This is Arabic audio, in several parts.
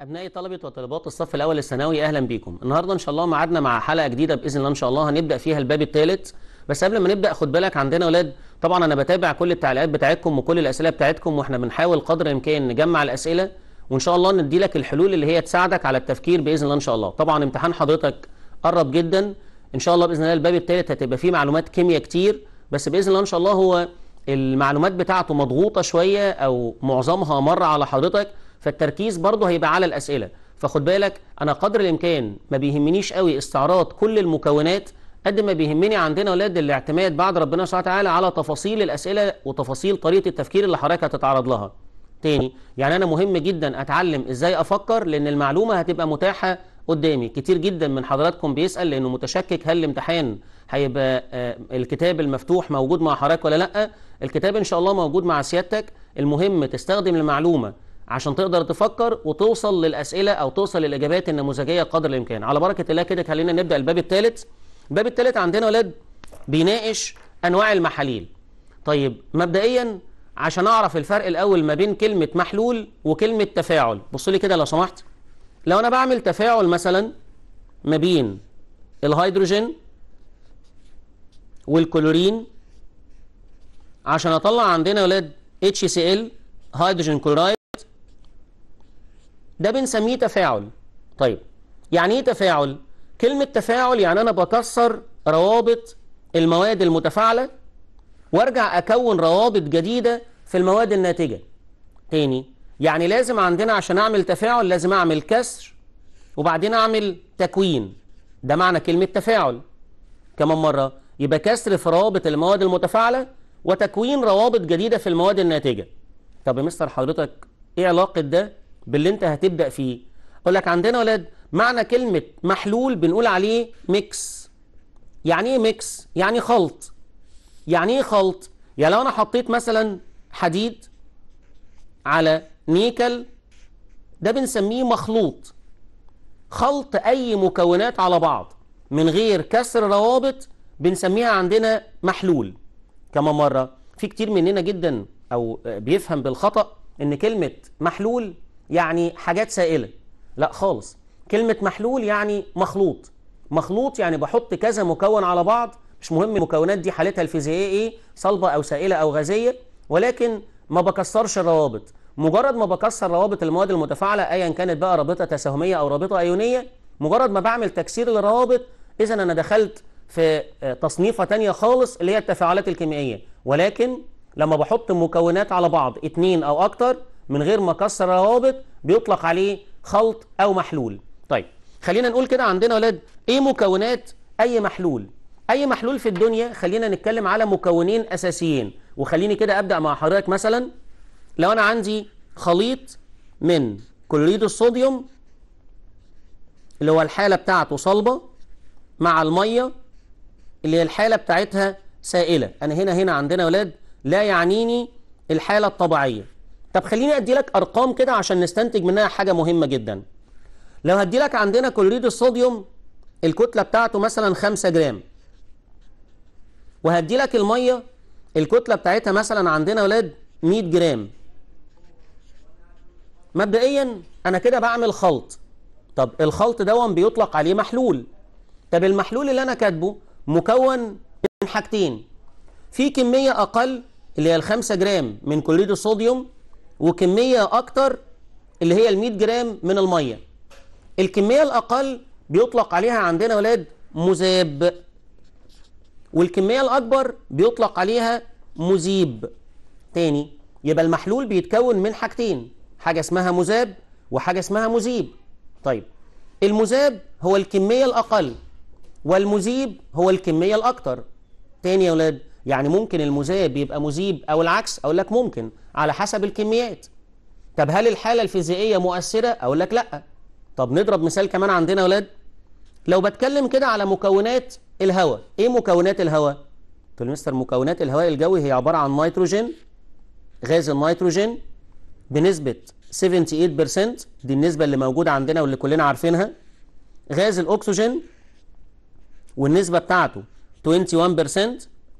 ابنائي طلبه وطالبات الصف الاول الثانوي اهلا بيكم النهارده ان شاء الله معادنا مع حلقه جديده باذن الله ان شاء الله هنبدا فيها الباب الثالث بس قبل ما نبدا خد بالك عندنا اولاد طبعا انا بتابع كل التعليقات بتاعتكم وكل الاسئله بتاعتكم واحنا بنحاول قدر الامكان نجمع الاسئله وان شاء الله ندي لك الحلول اللي هي تساعدك على التفكير باذن الله ان شاء الله طبعا امتحان حضرتك قرب جدا ان شاء الله باذن الله الباب الثالث هتبقى فيه معلومات كيمياء كتير بس باذن الله ان شاء الله هو المعلومات بتاعته مضغوطه شويه او معظمها مر على حضرتك فالتركيز برضه هيبقى على الاسئله فخد بالك انا قدر الامكان ما بيهمنيش قوي استعراض كل المكونات قد ما بيهمني عندنا ولاد الاعتماد بعد ربنا سبحانه وتعالى على تفاصيل الاسئله وتفاصيل طريقه التفكير اللي حضرتك هتتعرض لها تاني يعني انا مهم جدا اتعلم ازاي افكر لان المعلومه هتبقى متاحه قدامي كتير جدا من حضراتكم بيسال لانه متشكك هل الامتحان هيبقى آه، الكتاب المفتوح موجود مع حضرتك ولا لا الكتاب ان شاء الله موجود مع سيادتك المهم تستخدم المعلومه عشان تقدر تفكر وتوصل للاسئله او توصل للاجابات النموذجيه قدر الامكان على بركه الله كده خلينا نبدا الباب الثالث الباب الثالث عندنا ولاد بيناقش انواع المحاليل طيب مبدئيا عشان اعرف الفرق الاول ما بين كلمه محلول وكلمه تفاعل بص لي كده لو سمحت لو انا بعمل تفاعل مثلا ما بين الهيدروجين والكلورين عشان اطلع عندنا ولاد HCl هيدروجين كلورايد ده بنسميه تفاعل طيب يعني ايه تفاعل كلمة تفاعل يعني أنا بكسر روابط المواد المتفاعلة وارجع أكون روابط جديدة في المواد الناتجة تاني يعني لازم عندنا عشان أعمل تفاعل لازم أعمل كسر وبعدين أعمل تكوين ده معنى كلمة تفاعل كمان مرة يبقى كسر في روابط المواد المتفاعلة وتكوين روابط جديدة في المواد الناتجة طب يا مستر حضرتك إيه علاقة ده باللي انت هتبدأ فيه اقول لك عندنا ولاد معنى كلمة محلول بنقول عليه ميكس يعني ايه ميكس يعني خلط يعني ايه خلط يعني لو انا حطيت مثلا حديد على نيكل ده بنسميه مخلوط خلط اي مكونات على بعض من غير كسر روابط بنسميها عندنا محلول كما مرة في كتير مننا جدا او بيفهم بالخطأ ان كلمة محلول يعني حاجات سائله لا خالص كلمه محلول يعني مخلوط مخلوط يعني بحط كذا مكون على بعض مش مهم المكونات دي حالتها الفيزيائيه ايه صلبه او سائله او غازيه ولكن ما بكسرش الروابط مجرد ما بكسر روابط المواد المتفاعله ايا كانت بقى رابطه تساهميه او رابطه ايونيه مجرد ما بعمل تكسير للروابط اذا انا دخلت في آه، تصنيفه تانية خالص اللي هي التفاعلات الكيميائيه ولكن لما بحط مكونات على بعض اتنين او اكتر من غير ما كسر روابط بيطلق عليه خلط أو محلول طيب خلينا نقول كده عندنا ولاد إيه مكونات أي محلول أي محلول في الدنيا خلينا نتكلم على مكونين أساسيين وخليني كده أبدأ مع حضرتك مثلا لو أنا عندي خليط من كلوريد الصوديوم اللي هو الحالة بتاعته صلبة مع المية اللي هي الحالة بتاعتها سائلة أنا هنا هنا عندنا ولاد لا يعنيني الحالة الطبيعية طب خليني ادي لك ارقام كده عشان نستنتج منها حاجه مهمه جدا لو هدي لك عندنا كلوريد الصوديوم الكتله بتاعته مثلا 5 جرام وهدي لك الميه الكتله بتاعتها مثلا عندنا يا ولاد 100 جرام مبدئيا انا كده بعمل خلط طب الخلط دون بيطلق عليه محلول طب المحلول اللي انا كاتبه مكون من حاجتين في كميه اقل اللي هي ال 5 جرام من كلوريد الصوديوم وكمية أكتر اللي هي ال 100 جرام من المية الكمية الأقل بيطلق عليها عندنا ولاد مذاب والكمية الأكبر بيطلق عليها مذيب تاني يبقى المحلول بيتكون من حاجتين حاجة اسمها مذاب وحاجة اسمها مذيب طيب المذاب هو الكمية الأقل والمذيب هو الكمية الأكتر تاني يا ولاد يعني ممكن المذاب يبقى مذيب أو العكس أقول لك ممكن على حسب الكميات طب هل الحالة الفيزيائية مؤثرة؟ أقول لك لأ طب نضرب مثال كمان عندنا يا ولاد لو بتكلم كده على مكونات الهواء إيه مكونات الهواء؟ قلت مستر مكونات الهواء الجوي هي عبارة عن نيتروجين غاز النيتروجين بنسبة 78% دي النسبة اللي موجودة عندنا واللي كلنا عارفينها غاز الأكسجين والنسبة بتاعته 21%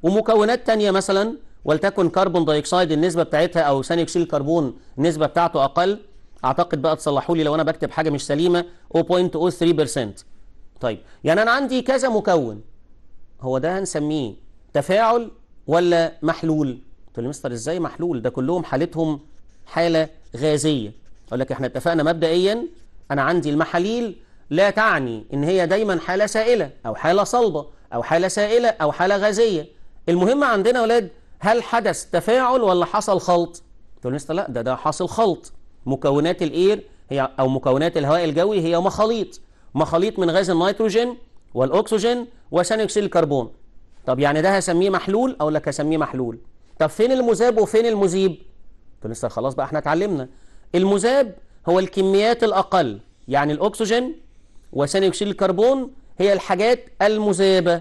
ومكونات تانية مثلا ولتكن كربون دايوكسيد النسبه بتاعتها او ثاني اكسيد الكربون النسبه بتاعته اقل اعتقد بقى تصلحوا لي لو انا بكتب حاجه مش سليمه 0.03% طيب يعني انا عندي كذا مكون هو ده هنسميه تفاعل ولا محلول قلت له مستر ازاي محلول ده كلهم حالتهم حاله غازيه اقول لك احنا اتفقنا مبدئيا انا عندي المحاليل لا تعني ان هي دايما حاله سائله او حاله صلبه او حاله سائله او حاله غازيه المهم عندنا يا ولاد هل حدث تفاعل ولا حصل خلط تقول لسه لا ده ده حاصل خلط مكونات الاير هي او مكونات الهواء الجوي هي مخاليط مخاليط من غاز النيتروجين والاكسجين وثاني اكسيد الكربون طب يعني ده هسميه محلول او لك هسميه محلول طب فين المذاب وفين المذيب تقول لسه خلاص بقى احنا اتعلمنا المذاب هو الكميات الاقل يعني الاكسجين وثاني اكسيد الكربون هي الحاجات المذابه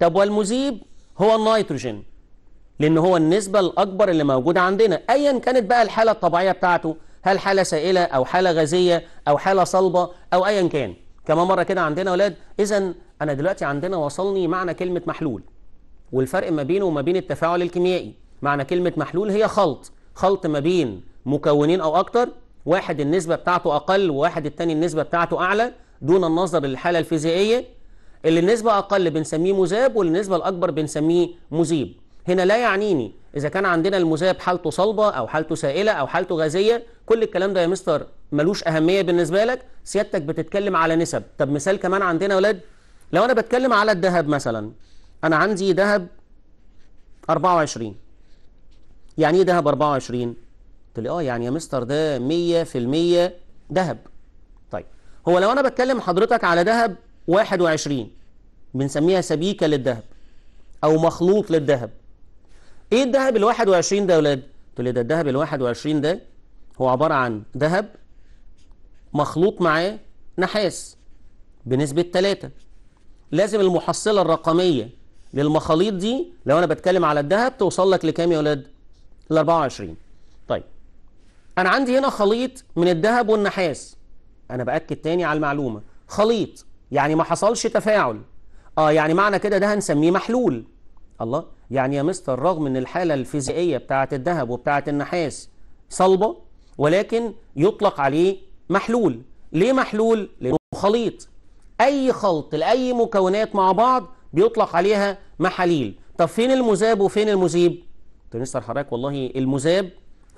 طب والمذيب هو النيتروجين لأن هو النسبة الأكبر اللي موجودة عندنا أيا كانت بقى الحالة الطبيعية بتاعته هل حالة سائلة أو حالة غازية أو حالة صلبة أو أيا كان كما مرة كده عندنا أولاد إذا أنا دلوقتي عندنا وصلني معنى كلمة محلول والفرق ما بينه وما بين التفاعل الكيميائي معنى كلمة محلول هي خلط خلط ما بين مكونين أو أكتر واحد النسبة بتاعته أقل وواحد التاني النسبة بتاعته أعلى دون النظر للحالة الفيزيائية اللي النسبة أقل بنسميه مذاب والنسبة الأكبر بنسميه مذيب هنا لا يعنيني إذا كان عندنا المذاب حالته صلبة أو حالته سائلة أو حالته غازية كل الكلام ده يا مستر ملوش أهمية بالنسبة لك سيادتك بتتكلم على نسب طب مثال كمان عندنا يا ولاد لو أنا بتكلم على الذهب مثلا أنا عندي ذهب 24 يعني إيه ذهب 24 قلت لي اه يعني يا مستر ده 100% ذهب طيب هو لو انا بتكلم حضرتك على ذهب 21 بنسميها سبيكه للذهب او مخلوط للذهب ايه الذهب ال 21 ده يا اولاد؟ تقول لي ده الذهب ال 21 ده هو عباره عن ذهب مخلوط معاه نحاس بنسبه 3 لازم المحصله الرقميه للمخاليط دي لو انا بتكلم على الذهب توصل لك لكام يا اولاد؟ ل 24 طيب انا عندي هنا خليط من الذهب والنحاس انا باكد تاني على المعلومه خليط يعني ما حصلش تفاعل اه يعني معنى كده ده هنسميه محلول الله يعني يا مستر رغم ان الحاله الفيزيائيه بتاعه الذهب وبتاعه النحاس صلبه ولكن يطلق عليه محلول ليه محلول لانه خليط اي خلط لاي مكونات مع بعض بيطلق عليها محاليل طب فين المذاب وفين المذيب قلت مستر حضرتك والله المذاب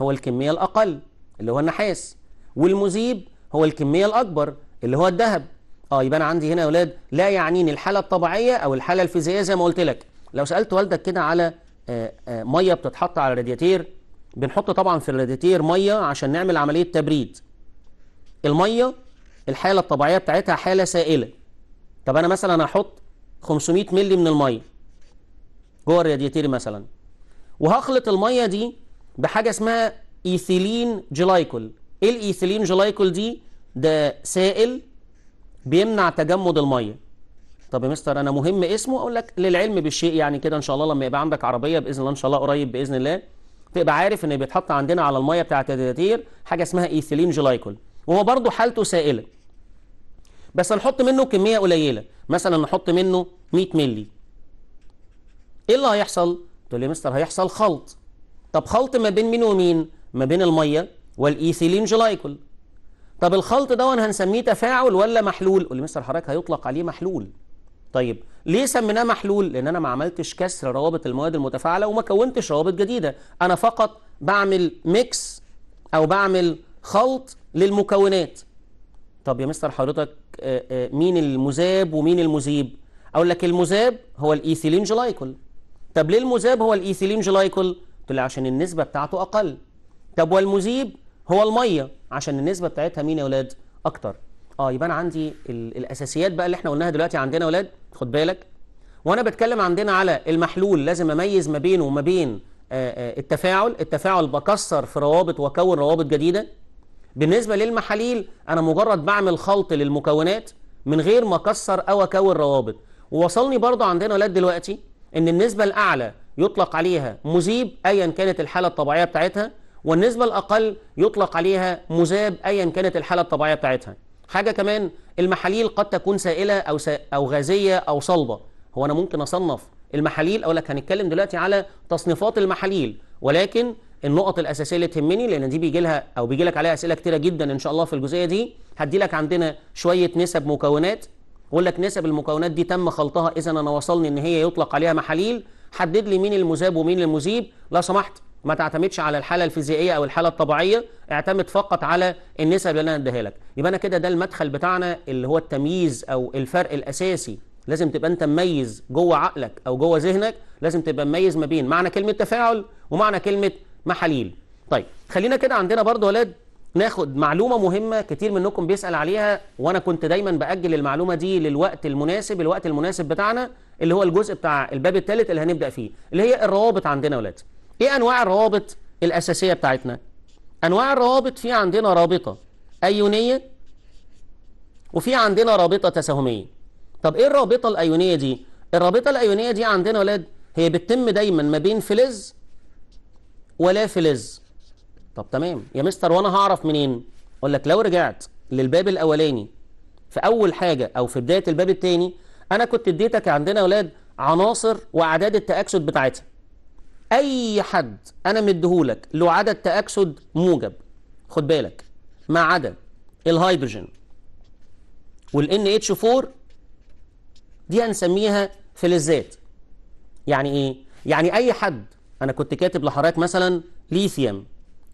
هو الكميه الاقل اللي هو النحاس والمذيب هو الكميه الاكبر اللي هو الذهب اه يبقى انا عندي هنا يا اولاد لا يعنيني الحاله الطبيعيه او الحاله الفيزيائيه زي ما قلت لك لو سالت والدك كده على آه، آه، ميه بتتحط على الرادياتير بنحط طبعا في الرادياتير ميه عشان نعمل عمليه تبريد الميه الحاله الطبيعيه بتاعتها حاله سائله طب انا مثلا هحط 500 مللي من الميه جوه الرادياتير مثلا وهخلط الميه دي بحاجه اسمها ايثيلين جلايكول ايه الايثيلين جلايكول دي ده سائل بيمنع تجمد الميه طب يا مستر انا مهم اسمه اقول لك للعلم بالشيء يعني كده ان شاء الله لما يبقى عندك عربيه باذن الله ان شاء الله قريب باذن الله تبقى عارف ان بيتحط عندنا على الميه بتاعه الديتير حاجه اسمها ايثيلين جلايكول وهو برضه حالته سائله بس هنحط منه كميه قليله مثلا نحط منه 100 مللي ايه اللي هيحصل تقول لي مستر هيحصل خلط طب خلط ما بين مين ومين ما بين الميه والايثيلين جلايكول طب الخلط ده هنسميه تفاعل ولا محلول قول لي مستر حضرتك هيطلق عليه محلول طيب ليه سميناه محلول؟ لأن أنا ما عملتش كسر روابط المواد المتفاعلة وما كونتش روابط جديدة أنا فقط بعمل ميكس أو بعمل خلط للمكونات طب يا مستر حضرتك آه، آه، مين المذاب ومين المذيب؟ أقول لك المذاب هو الإيثيلين جلايكول طب ليه المذاب هو الإيثيلين جلايكول؟ قلت له عشان النسبة بتاعته أقل طب والمذيب هو المية عشان النسبة بتاعتها مين يا ولاد؟ أكتر اه يبقى انا عندي الاساسيات بقى اللي احنا قلناها دلوقتي عندنا يا ولاد خد بالك وانا بتكلم عندنا على المحلول لازم اميز ما بينه وما بين آه، آه، التفاعل التفاعل بكسر في روابط واكون روابط جديده بالنسبه للمحاليل انا مجرد بعمل خلط للمكونات من غير ما اكسر او اكون روابط ووصلني برضه عندنا ولاد دلوقتي ان النسبه الاعلى يطلق عليها مذيب ايا كانت الحاله الطبيعيه بتاعتها والنسبه الاقل يطلق عليها مذاب ايا كانت الحاله الطبيعيه بتاعتها حاجه كمان المحاليل قد تكون سائله او سا او غازيه او صلبه هو انا ممكن اصنف المحاليل اقول لك هنتكلم دلوقتي على تصنيفات المحاليل ولكن النقط الاساسيه اللي تهمني لان دي بيجي لها او بيجي لك عليها اسئله كتيره جدا ان شاء الله في الجزئيه دي هدي لك عندنا شويه نسب مكونات اقول لك نسب المكونات دي تم خلطها اذا انا وصلني ان هي يطلق عليها محاليل حدد لي مين المذاب ومين المذيب لو سمحت ما تعتمدش على الحاله الفيزيائيه او الحاله الطبيعيه اعتمد فقط على النسب اللي انا هديها لك يبقى انا كده ده المدخل بتاعنا اللي هو التمييز او الفرق الاساسي لازم تبقى انت مميز جوه عقلك او جوه ذهنك لازم تبقى مميز ما بين معنى كلمه تفاعل ومعنى كلمه محاليل طيب خلينا كده عندنا برضو ولاد ناخد معلومة مهمة كتير منكم بيسأل عليها وأنا كنت دايما بأجل المعلومة دي للوقت المناسب الوقت المناسب بتاعنا اللي هو الجزء بتاع الباب الثالث اللي هنبدأ فيه اللي هي الروابط عندنا ولاد ايه انواع الروابط الاساسيه بتاعتنا انواع الروابط في عندنا رابطه ايونيه وفي عندنا رابطه تساهميه طب ايه الرابطه الايونيه دي الرابطه الايونيه دي عندنا ولاد هي بتتم دايما ما بين فلز ولا فلز طب تمام يا مستر وانا هعرف منين اقول لك لو رجعت للباب الاولاني في اول حاجه او في بدايه الباب الثاني انا كنت اديتك عندنا ولاد عناصر واعداد التاكسد بتاعتها اي حد انا مديهولك له عدد تاكسد موجب خد بالك ما عدا الهيدروجين والان اتش 4 دي هنسميها فلزات يعني ايه يعني اي حد انا كنت كاتب لحضرتك مثلا ليثيوم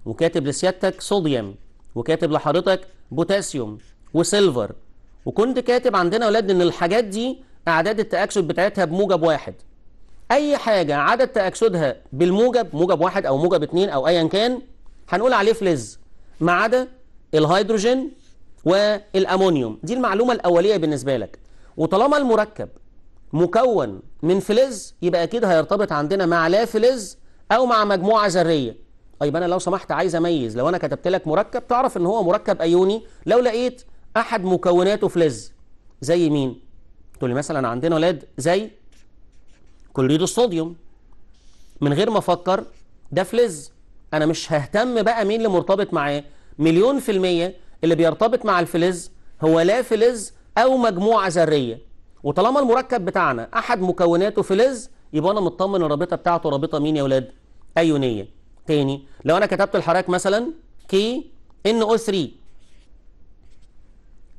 وكاتب لسيادتك صوديوم وكاتب لحضرتك بوتاسيوم وسيلفر وكنت كاتب عندنا يا ولاد ان الحاجات دي اعداد التاكسد بتاعتها بموجب واحد اي حاجه عدد تاكسدها بالموجب موجب واحد او موجب اثنين او ايا كان هنقول عليه فلز ما عدا الهيدروجين والامونيوم دي المعلومه الاوليه بالنسبه لك وطالما المركب مكون من فلز يبقى اكيد هيرتبط عندنا مع لا فلز او مع مجموعه ذريه طيب انا لو سمحت عايز اميز لو انا كتبت لك مركب تعرف ان هو مركب ايوني لو لقيت احد مكوناته فلز زي مين تقول لي مثلا عندنا ولاد زي كلوريد الصوديوم من غير ما افكر ده فلز انا مش ههتم بقى مين اللي مرتبط معاه مليون في المية اللي بيرتبط مع الفلز هو لا فلز او مجموعة ذرية وطالما المركب بتاعنا احد مكوناته فلز يبقى انا مطمن الرابطة بتاعته رابطة مين يا ولاد ايونية تاني لو انا كتبت الحراك مثلا كي ان او 3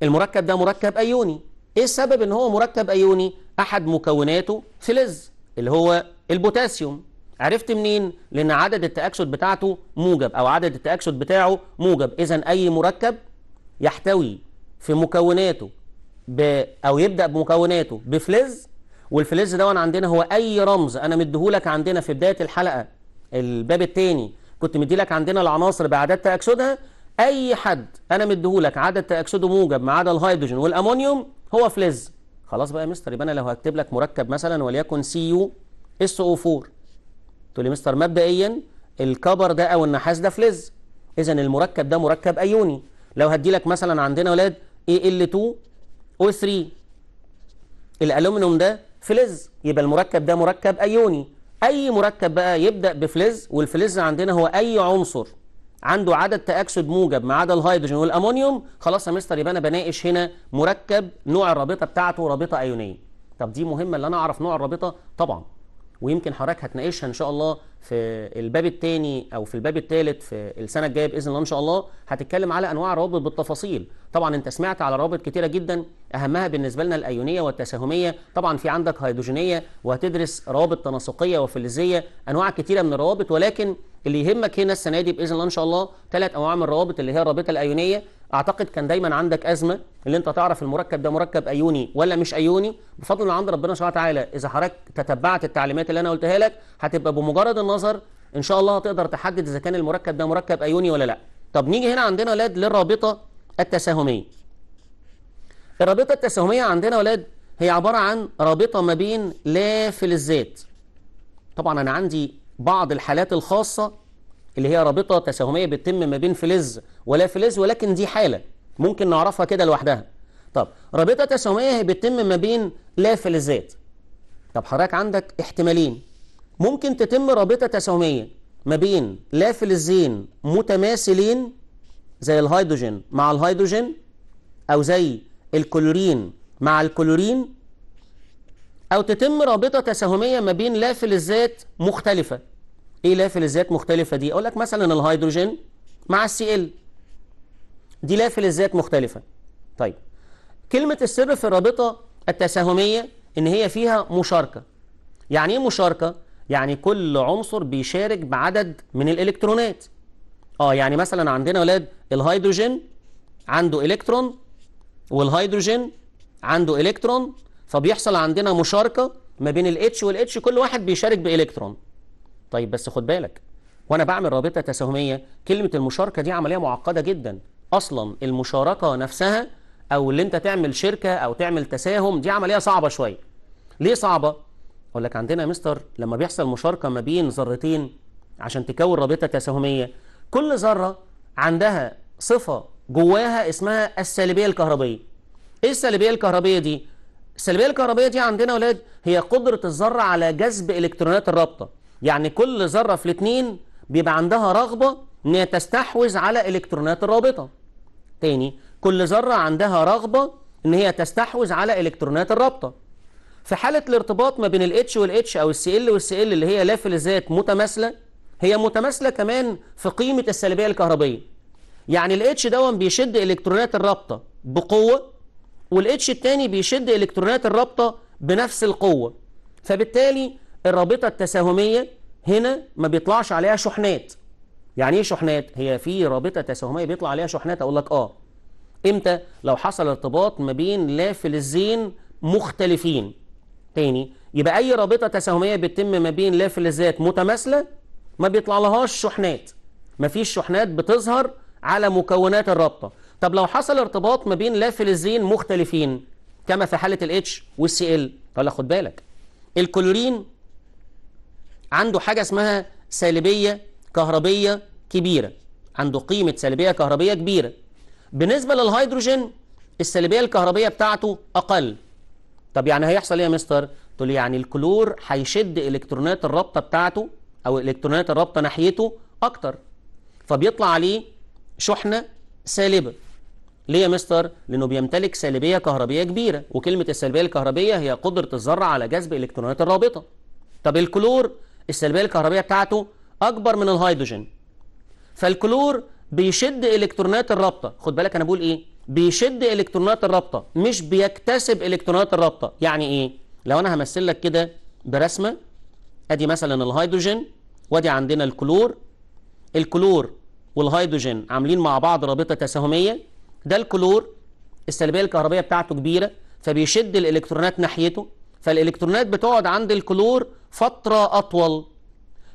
المركب ده مركب ايوني ايه السبب ان هو مركب ايوني احد مكوناته فلز اللي هو البوتاسيوم عرفت منين؟ لأن عدد التأكسد بتاعته موجب أو عدد التأكسد بتاعه موجب إذا أي مركب يحتوي في مكوناته ب... أو يبدأ بمكوناته بفلز والفلز ده عندنا هو أي رمز أنا مديهولك عندنا في بداية الحلقة الباب الثاني كنت مديلك عندنا العناصر بعدد تأكسدها أي حد أنا مديهولك عدد تأكسده موجب ما عدا الهيدروجين والأمونيوم هو فلز خلاص بقى يا مستر يبقى انا لو هكتب لك مركب مثلا وليكن سي يو اس او 4 تقول لي مستر مبدئيا الكبر ده او النحاس ده فلز اذا المركب ده مركب ايوني لو هدي لك مثلا عندنا ولاد اي ال 2 او 3 الالومنيوم ده فلز يبقى المركب ده مركب ايوني اي مركب بقى يبدا بفلز والفلز عندنا هو اي عنصر عنده عدد تأكسد موجب ما عدا الهيدروجين والأمونيوم خلاص يا مستر يبقى أنا بناقش هنا مركب نوع الرابطة بتاعته رابطة أيونية طب دي مهمة ان أنا أعرف نوع الرابطة طبعا ويمكن حضرتك هتناقشها ان شاء الله في الباب الثاني او في الباب الثالث في السنه الجايه باذن الله ان شاء الله هتتكلم على انواع الروابط بالتفاصيل طبعا انت سمعت على روابط كتيره جدا اهمها بالنسبه لنا الايونيه والتساهميه طبعا في عندك هيدروجينيه وهتدرس روابط تناسقيه وفلزيه انواع كتيره من الروابط ولكن اللي يهمك هنا السنه دي باذن الله ان شاء الله ثلاث انواع من الروابط اللي هي الرابطه الايونيه اعتقد كان دايما عندك ازمه اللي انت تعرف المركب ده مركب ايوني ولا مش ايوني بفضل من عند ربنا سبحانه وتعالى اذا حضرتك تتبعت التعليمات اللي انا قلتها لك هتبقى بمجرد النظر ان شاء الله هتقدر تحدد اذا كان المركب ده مركب ايوني ولا لا طب نيجي هنا عندنا ولاد للرابطه التساهميه الرابطه التساهميه عندنا ولاد هي عباره عن رابطه ما بين لا في للذات طبعا انا عندي بعض الحالات الخاصه اللي هي رابطة تساهمية بتتم ما بين فلز ولا فلز ولكن دي حالة ممكن نعرفها كده لوحدها طب رابطة تساهمية هي بتتم ما بين لا فلزات طب حضرتك عندك احتمالين ممكن تتم رابطة تساهمية ما بين لا فلزين متماثلين زي الهيدروجين مع الهيدروجين أو زي الكلورين مع الكلورين أو تتم رابطة تساهمية ما بين لا فلزات مختلفة ايه لا فلزات مختلفه دي اقول لك مثلا الهيدروجين مع السي ال دي لا فلزات مختلفه طيب كلمه السر في الرابطه التساهميه ان هي فيها مشاركه يعني ايه مشاركه يعني كل عنصر بيشارك بعدد من الالكترونات اه يعني مثلا عندنا اولاد الهيدروجين عنده الكترون والهيدروجين عنده الكترون فبيحصل عندنا مشاركه ما بين الاتش والاتش كل واحد بيشارك بالكترون طيب بس خد بالك وانا بعمل رابطه تساهميه كلمه المشاركه دي عمليه معقده جدا اصلا المشاركه نفسها او اللي انت تعمل شركه او تعمل تساهم دي عمليه صعبه شويه ليه صعبه اقول لك عندنا مستر لما بيحصل مشاركه ما بين ذرتين عشان تكون رابطه تساهميه كل ذره عندها صفه جواها اسمها السالبيه الكهربيه ايه السالبيه الكهربيه دي السالبيه الكهربيه دي عندنا يا اولاد هي قدره الذره على جذب الكترونات الرابطه يعني كل ذرة في الاثنين بيبقى عندها رغبة ان هي تستحوذ على الكترونات الرابطة تاني كل ذرة عندها رغبة ان هي تستحوذ على الكترونات الرابطة في حالة الارتباط ما بين الاتش والاتش او السي ال والسي ال اللي هي لا فلزات متماثلة هي متماثلة كمان في قيمة السلبية الكهربية يعني الاتش دون بيشد الكترونات الرابطة بقوة والاتش التاني بيشد الكترونات الرابطة بنفس القوة فبالتالي الرابطة التساهمية هنا ما بيطلعش عليها شحنات يعني ايه شحنات هي في رابطة تساهمية بيطلع عليها شحنات اقول لك اه امتى لو حصل ارتباط ما بين لافل الزين مختلفين تاني يبقى اي رابطة تساهمية بتتم ما بين لافل فلزات متماثلة ما بيطلع لهاش شحنات ما فيش شحنات بتظهر على مكونات الرابطة طب لو حصل ارتباط ما بين لافل الزين مختلفين كما في حالة الاتش والسي ال ولا خد بالك الكلورين عنده حاجة اسمها سالبية كهربية كبيرة عنده قيمة سالبية كهربية كبيرة بالنسبة للهيدروجين السالبية الكهربية بتاعته أقل طب يعني هيحصل ايه يا مستر تقول لي يعني الكلور هيشد الكترونات الرابطه بتاعته او الكترونات الرابطه ناحيته اكتر فبيطلع عليه شحنه سالبه ليه يا مستر لانه بيمتلك سالبيه كهربيه كبيره وكلمه السالبيه الكهربيه هي قدره الذره على جذب الكترونات الرابطه طب الكلور السلبيه الكهربيه بتاعته اكبر من الهيدروجين فالكلور بيشد الكترونات الرابطه خد بالك انا بقول ايه بيشد الكترونات الرابطه مش بيكتسب الكترونات الرابطه يعني ايه لو انا همثل لك كده برسمه ادي مثلا الهيدروجين وادي عندنا الكلور الكلور والهيدروجين عاملين مع بعض رابطه تساهميه ده الكلور السلبيه الكهربيه بتاعته كبيره فبيشد الالكترونات ناحيته فالالكترونات بتقعد عند الكلور فترة أطول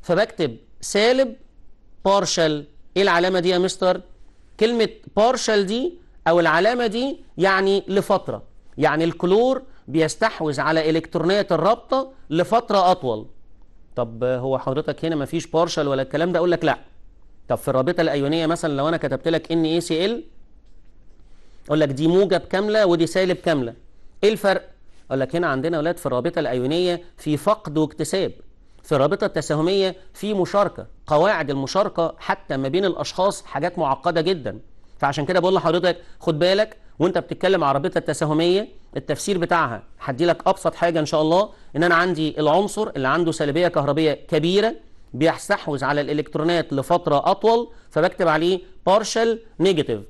فبكتب سالب بارشال إيه العلامة دي يا مستر؟ كلمة بارشال دي أو العلامة دي يعني لفترة يعني الكلور بيستحوذ على إلكترونية الرابطة لفترة أطول طب هو حضرتك هنا مفيش بارشال ولا الكلام ده أقول لك لأ طب في الرابطة الأيونية مثلا لو أنا كتبت لك NaCl إيه أقول لك دي موجب كاملة ودي سالب كاملة إيه الفرق؟ اقول لك هنا عندنا اولاد في الرابطه الايونيه في فقد واكتساب في الرابطه التساهميه في مشاركه قواعد المشاركه حتى ما بين الاشخاص حاجات معقده جدا فعشان كده بقول لحضرتك خد بالك وانت بتتكلم على الرابطه التساهميه التفسير بتاعها هدي لك ابسط حاجه ان شاء الله ان انا عندي العنصر اللي عنده سلبيه كهربيه كبيره بيستحوذ على الالكترونات لفتره اطول فبكتب عليه بارشل نيجاتيف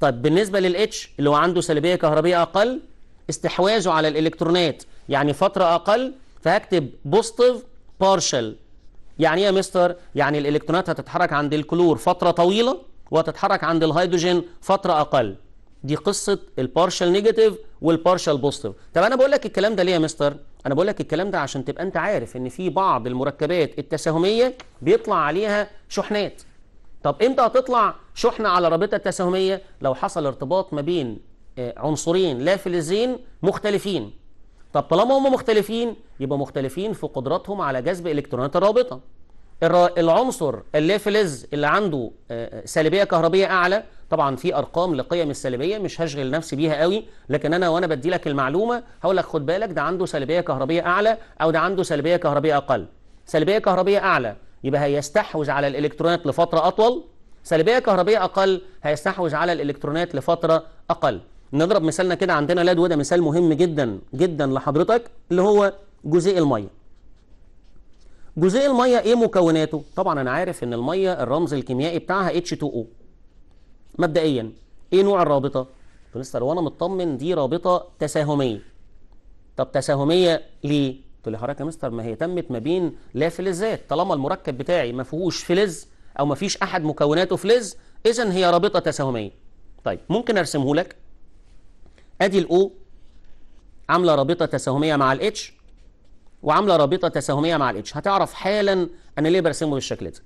طيب بالنسبه للاتش اللي هو عنده سلبيه كهربيه اقل استحواذه على الالكترونات يعني فتره اقل فهكتب بوستيف بارشل يعني ايه يا مستر يعني الالكترونات هتتحرك عند الكلور فتره طويله وهتتحرك عند الهيدروجين فتره اقل دي قصه البارشل نيجاتيف والبارشل بوستيف طب انا بقول لك الكلام ده ليه يا مستر انا بقول لك الكلام ده عشان تبقى انت عارف ان في بعض المركبات التساهميه بيطلع عليها شحنات طب امتى هتطلع شحنه على رابطه تساهميه لو حصل ارتباط ما بين آه، عنصرين لا فلزين مختلفين طب طالما هم مختلفين يبقى مختلفين في قدرتهم على جذب الكترونات الرابطه العنصر اللافلز اللي عنده آه، آه، سالبيه كهربيه اعلى طبعا في ارقام لقيم السالبيه مش هشغل نفسي بيها قوي لكن انا وانا بدي لك المعلومه هقول لك خد بالك ده عنده سالبيه كهربيه اعلى او ده عنده سالبيه كهربيه اقل سالبيه كهربيه اعلى يبقى هيستحوذ على الالكترونات لفتره اطول سالبيه كهربيه اقل هيستحوذ على الالكترونات لفتره اقل نضرب مثالنا كده عندنا لاد وده مثال مهم جدا جدا لحضرتك اللي هو جزيء الميه جزيء الميه ايه مكوناته طبعا انا عارف ان الميه الرمز الكيميائي بتاعها H2O مبدئيا ايه نوع الرابطه قلت له وانا مطمن دي رابطه تساهميه طب تساهميه ليه قلت له حضرتك يا مستر ما هي تمت ما بين لا فلزات طالما المركب بتاعي ما فيهوش فلز او ما فيش احد مكوناته فلز اذا هي رابطه تساهميه طيب ممكن ارسمه لك ادي الاو عامله رابطه تساهميه مع الاتش وعامله رابطه تساهميه مع الاتش هتعرف حالا انا ليه برسمه بالشكل ده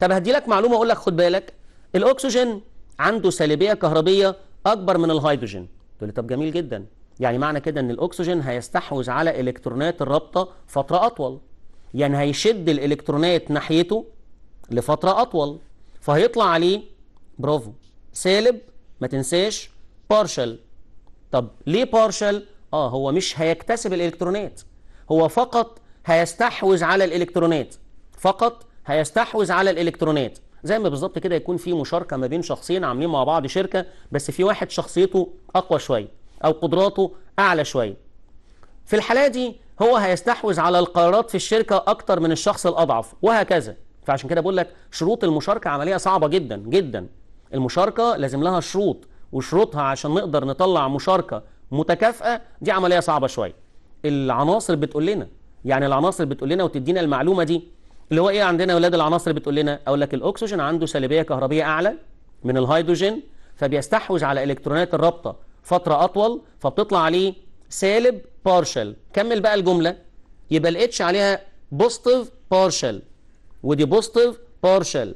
طب هدي لك معلومه اقول لك خد بالك الاكسجين عنده سالبيه كهربيه اكبر من الهيدروجين تقول لي طب جميل جدا يعني معنى كده ان الاكسجين هيستحوذ على الكترونات الرابطه فتره اطول يعني هيشد الالكترونات ناحيته لفتره اطول فهيطلع عليه برافو سالب ما تنساش بارشل طب ليه بارشال اه هو مش هيكتسب الالكترونات هو فقط هيستحوذ على الالكترونات فقط هيستحوذ على الالكترونات زي ما بالظبط كده يكون في مشاركه ما بين شخصين عاملين مع بعض شركه بس في واحد شخصيته اقوى شويه او قدراته اعلى شويه في الحاله دي هو هيستحوذ على القرارات في الشركه اكتر من الشخص الاضعف وهكذا فعشان كده بقول لك شروط المشاركه عمليه صعبه جدا جدا المشاركه لازم لها شروط وشروطها عشان نقدر نطلع مشاركه متكافئه دي عمليه صعبه شويه العناصر بتقول لنا يعني العناصر بتقول لنا وتدينا المعلومه دي اللي هو ايه عندنا اولاد العناصر بتقول لنا اقول لك الاكسجين عنده سلبيه كهربيه اعلى من الهيدروجين فبيستحوذ على الكترونات الرابطه فتره اطول فبتطلع عليه سالب بارشل كمل بقى الجمله يبقى الاتش عليها بوستيف بارشل ودي بوستيف بارشل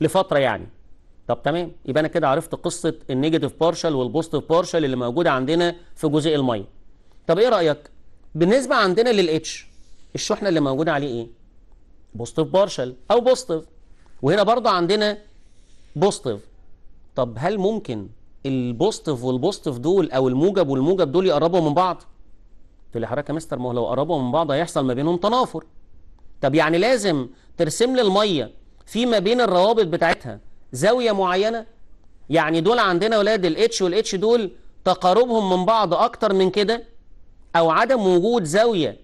لفتره يعني طب تمام يبقى انا كده عرفت قصه النيجاتيف بارشال والبوزيتيف بارشال اللي موجوده عندنا في جزيء الميه طب ايه رايك بالنسبه عندنا للاتش الشحنه اللي موجوده عليه ايه بوزيتيف بارشال او بوزيتيف وهنا برضه عندنا بوزيتيف طب هل ممكن البوزيتيف والبوزيتيف دول او الموجب والموجب دول يقربوا من بعض تقول لي حضرتك يا مستر ما هو لو قربوا من بعض هيحصل ما بينهم تنافر طب يعني لازم ترسم لي الميه في ما بين الروابط بتاعتها زاويه معينه يعني دول عندنا ولاد الاتش والاتش دول تقاربهم من بعض اكتر من كده او عدم وجود زاويه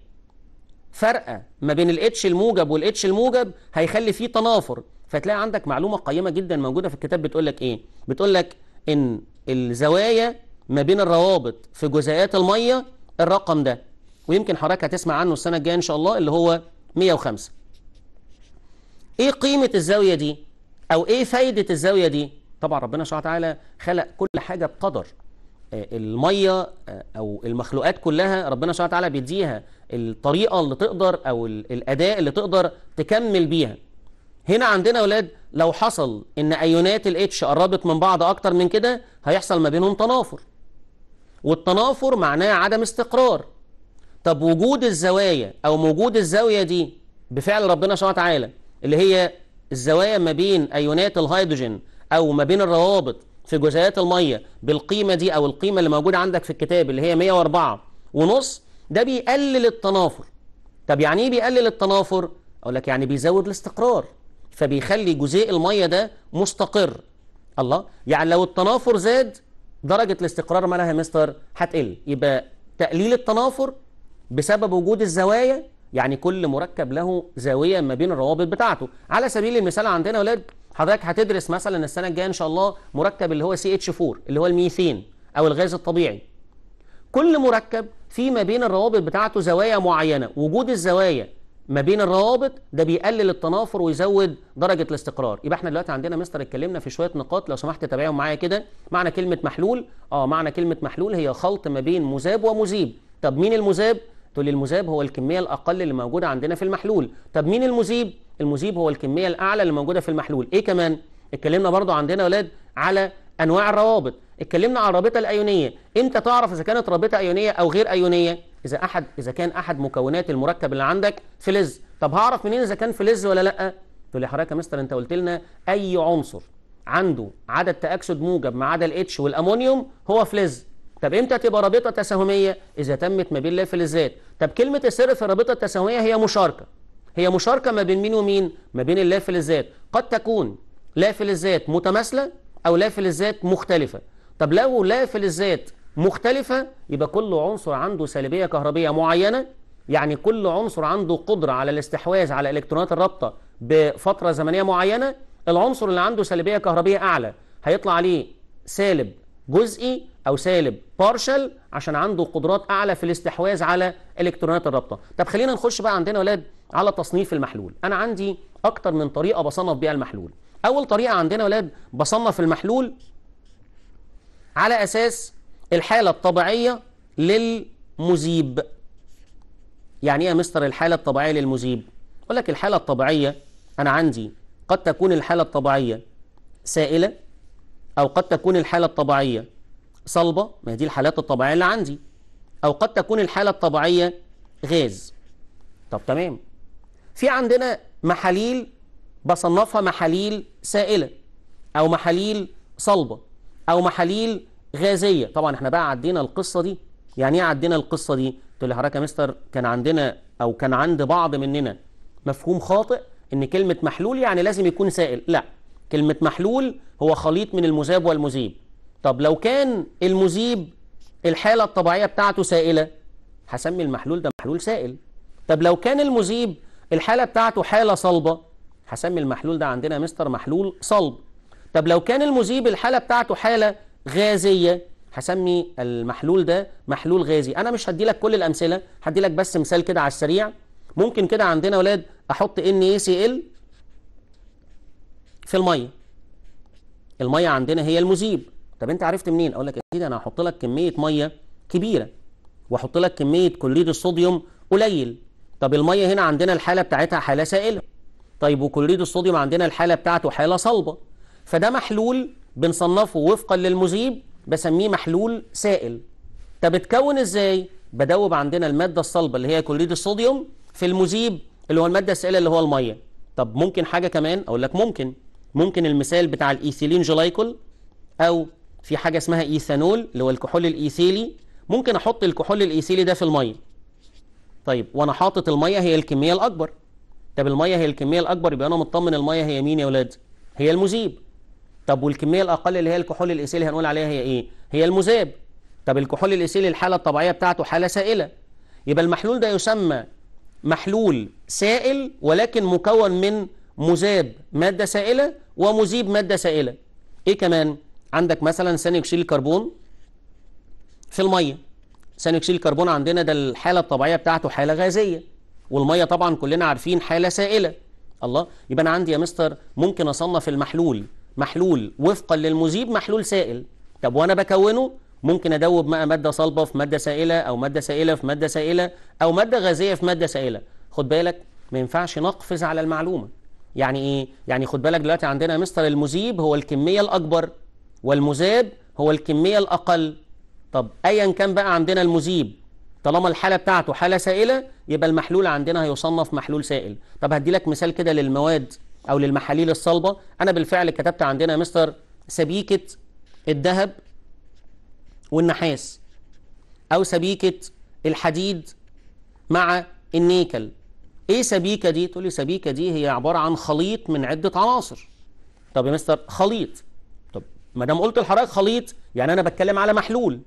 فرقه ما بين الاتش الموجب والاتش الموجب هيخلي فيه تنافر فتلاقي عندك معلومه قيمه جدا موجوده في الكتاب بتقول لك ايه بتقول لك ان الزوايا ما بين الروابط في جزيئات الميه الرقم ده ويمكن حضرتك هتسمع عنه السنه الجايه ان شاء الله اللي هو 105 ايه قيمه الزاويه دي أو إيه فايدة الزاوية دي طبعا ربنا سبحانه وتعالى خلق كل حاجة بقدر آه، المية آه، أو المخلوقات كلها ربنا سبحانه وتعالى بيديها الطريقة اللي تقدر أو الأداء اللي تقدر تكمل بيها هنا عندنا أولاد لو حصل إن أيونات الاتش قربت من بعض أكتر من كده هيحصل ما بينهم تنافر والتنافر معناه عدم استقرار طب وجود الزوايا أو وجود الزاوية دي بفعل ربنا سبحانه وتعالى اللي هي الزوايا ما بين أيونات الهيدروجين أو ما بين الروابط في جزيئات المية بالقيمة دي أو القيمة اللي موجودة عندك في الكتاب اللي هي 104 ونص ده بيقلل التنافر طب يعني ايه بيقلل التنافر؟ أقول لك يعني بيزود الاستقرار فبيخلي جزيء المية ده مستقر الله يعني لو التنافر زاد درجة الاستقرار مالها يا مستر هتقل يبقى تقليل التنافر بسبب وجود الزوايا يعني كل مركب له زاويه ما بين الروابط بتاعته على سبيل المثال عندنا يا ولاد حضرتك هتدرس مثلا السنه الجايه ان شاء الله مركب اللي هو سي اتش 4 اللي هو الميثين او الغاز الطبيعي كل مركب في ما بين الروابط بتاعته زوايا معينه وجود الزوايا ما بين الروابط ده بيقلل التنافر ويزود درجه الاستقرار يبقى احنا دلوقتي عندنا مستر اتكلمنا في شويه نقاط لو سمحت تابعهم معايا كده معنى كلمه محلول اه معنى كلمه محلول هي خلط ما بين مذاب ومذيب طب مين المذاب تقول لي المذاب هو الكميه الاقل اللي موجوده عندنا في المحلول طب مين المذيب المذيب هو الكميه الاعلى اللي موجوده في المحلول ايه كمان اتكلمنا برضو عندنا يا اولاد على انواع الروابط اتكلمنا على الرابطه الايونيه امتى تعرف اذا كانت رابطه ايونيه او غير ايونيه اذا احد اذا كان احد مكونات المركب اللي عندك فلز طب هعرف منين اذا كان فلز ولا لا تقول لي حضرتك يا مستر انت قلت لنا اي عنصر عنده عدد تاكسد موجب ما عدا الاتش والامونيوم هو فلز طب امتى تبقى رابطه تساهميه اذا تمت ما بين في الذات طب كلمه السر في الرابطه التساهميه هي مشاركه هي مشاركه ما بين مين ومين ما بين في الذات قد تكون في الذات متماثله او في الذات مختلفه طب لو في الذات مختلفه يبقى كل عنصر عنده سالبيه كهربيه معينه يعني كل عنصر عنده قدره على الاستحواذ على الكترونات الرابطه بفتره زمنيه معينه العنصر اللي عنده سالبيه كهربيه اعلى هيطلع عليه سالب جزئي او سالب بارشل عشان عنده قدرات اعلى في الاستحواذ على الكترونات الرابطه طب خلينا نخش بقى عندنا ولاد على تصنيف المحلول انا عندي اكتر من طريقه بصنف بيها المحلول اول طريقه عندنا ولاد بصنف المحلول على اساس الحاله الطبيعيه للمذيب يعني ايه يا مستر الحاله الطبيعيه للمذيب اقول لك الحاله الطبيعيه انا عندي قد تكون الحاله الطبيعيه سائله او قد تكون الحاله الطبيعيه صلبة ما هي دي الحالات الطبيعية اللي عندي أو قد تكون الحالة الطبيعية غاز طب تمام في عندنا محاليل بصنفها محاليل سائلة أو محاليل صلبة أو محاليل غازية طبعا احنا بقى عدينا القصة دي يعني ايه عدينا القصة دي تقول لي حضرتك يا مستر كان عندنا أو كان عند بعض مننا مفهوم خاطئ إن كلمة محلول يعني لازم يكون سائل لا كلمة محلول هو خليط من المذاب والمذيب طب لو كان المذيب الحالة الطبيعية بتاعته سائلة هسمي المحلول ده محلول سائل طب لو كان المذيب الحالة بتاعته حالة صلبة هسمي المحلول ده عندنا مستر محلول صلب طب لو كان المذيب الحالة بتاعته حالة غازية هسمي المحلول ده محلول غازي انا مش هدي لك كل الامثله هدي لك بس مثال كده على السريع ممكن كده عندنا اولاد احط ان اي سي ال في الميه الميه عندنا هي المذيب طب انت عرفت منين اقول لك سيدي انا هحط لك كميه ميه كبيره واحط لك كميه كلوريد الصوديوم قليل طب الميه هنا عندنا الحاله بتاعتها حاله سائله طيب وكلوريد الصوديوم عندنا الحاله بتاعته حاله صلبه فده محلول بنصنفه وفقا للمذيب بسميه محلول سائل طب اتكون ازاي بدوب عندنا الماده الصلبه اللي هي كلوريد الصوديوم في المذيب اللي هو الماده السائله اللي هو الميه طب ممكن حاجه كمان اقول لك ممكن ممكن المثال بتاع الايثيلين جلايكول او في حاجه اسمها ايثانول اللي هو الكحول الايثيلي ممكن احط الكحول الايثيلي ده في الميه طيب وانا حاطط الميه هي الكميه الاكبر طب الميه هي الكميه الاكبر يبقى انا مطمن الميه هي مين يا ولاد هي المذيب طب والكميه الاقل اللي هي الكحول الايثيلي هنقول عليها هي ايه هي المذاب طب الكحول الايثيلي الحاله الطبيعيه بتاعته حاله سائله يبقى المحلول ده يسمى محلول سائل ولكن مكون من مذاب ماده سائله ومذيب ماده سائله ايه كمان عندك مثلا ثاني اكسيد الكربون في الميه ثاني اكسيد الكربون عندنا ده الحاله الطبيعيه بتاعته حاله غازيه والميه طبعا كلنا عارفين حاله سائله الله يبقى انا عندي يا مستر ممكن اصنف المحلول محلول وفقا للمذيب محلول سائل طب وانا بكونه ممكن ادوب بقى ماده صلبه في ماده سائله او ماده سائله في ماده سائله او ماده غازيه في ماده سائله خد بالك ما ينفعش نقفز على المعلومه يعني ايه يعني خد بالك دلوقتي عندنا يا مستر المذيب هو الكميه الاكبر والمذاب هو الكمية الأقل طب أيا كان بقى عندنا المذيب طالما الحالة بتاعته حالة سائلة يبقى المحلول عندنا هيصنف محلول سائل طب هدي لك مثال كده للمواد أو للمحاليل الصلبة أنا بالفعل كتبت عندنا يا مستر سبيكة الذهب والنحاس أو سبيكة الحديد مع النيكل ايه سبيكه دي تقول لي سبيكه دي هي عباره عن خليط من عده عناصر طب يا مستر خليط ما دام قلت الحرائق خليط يعني انا بتكلم على محلول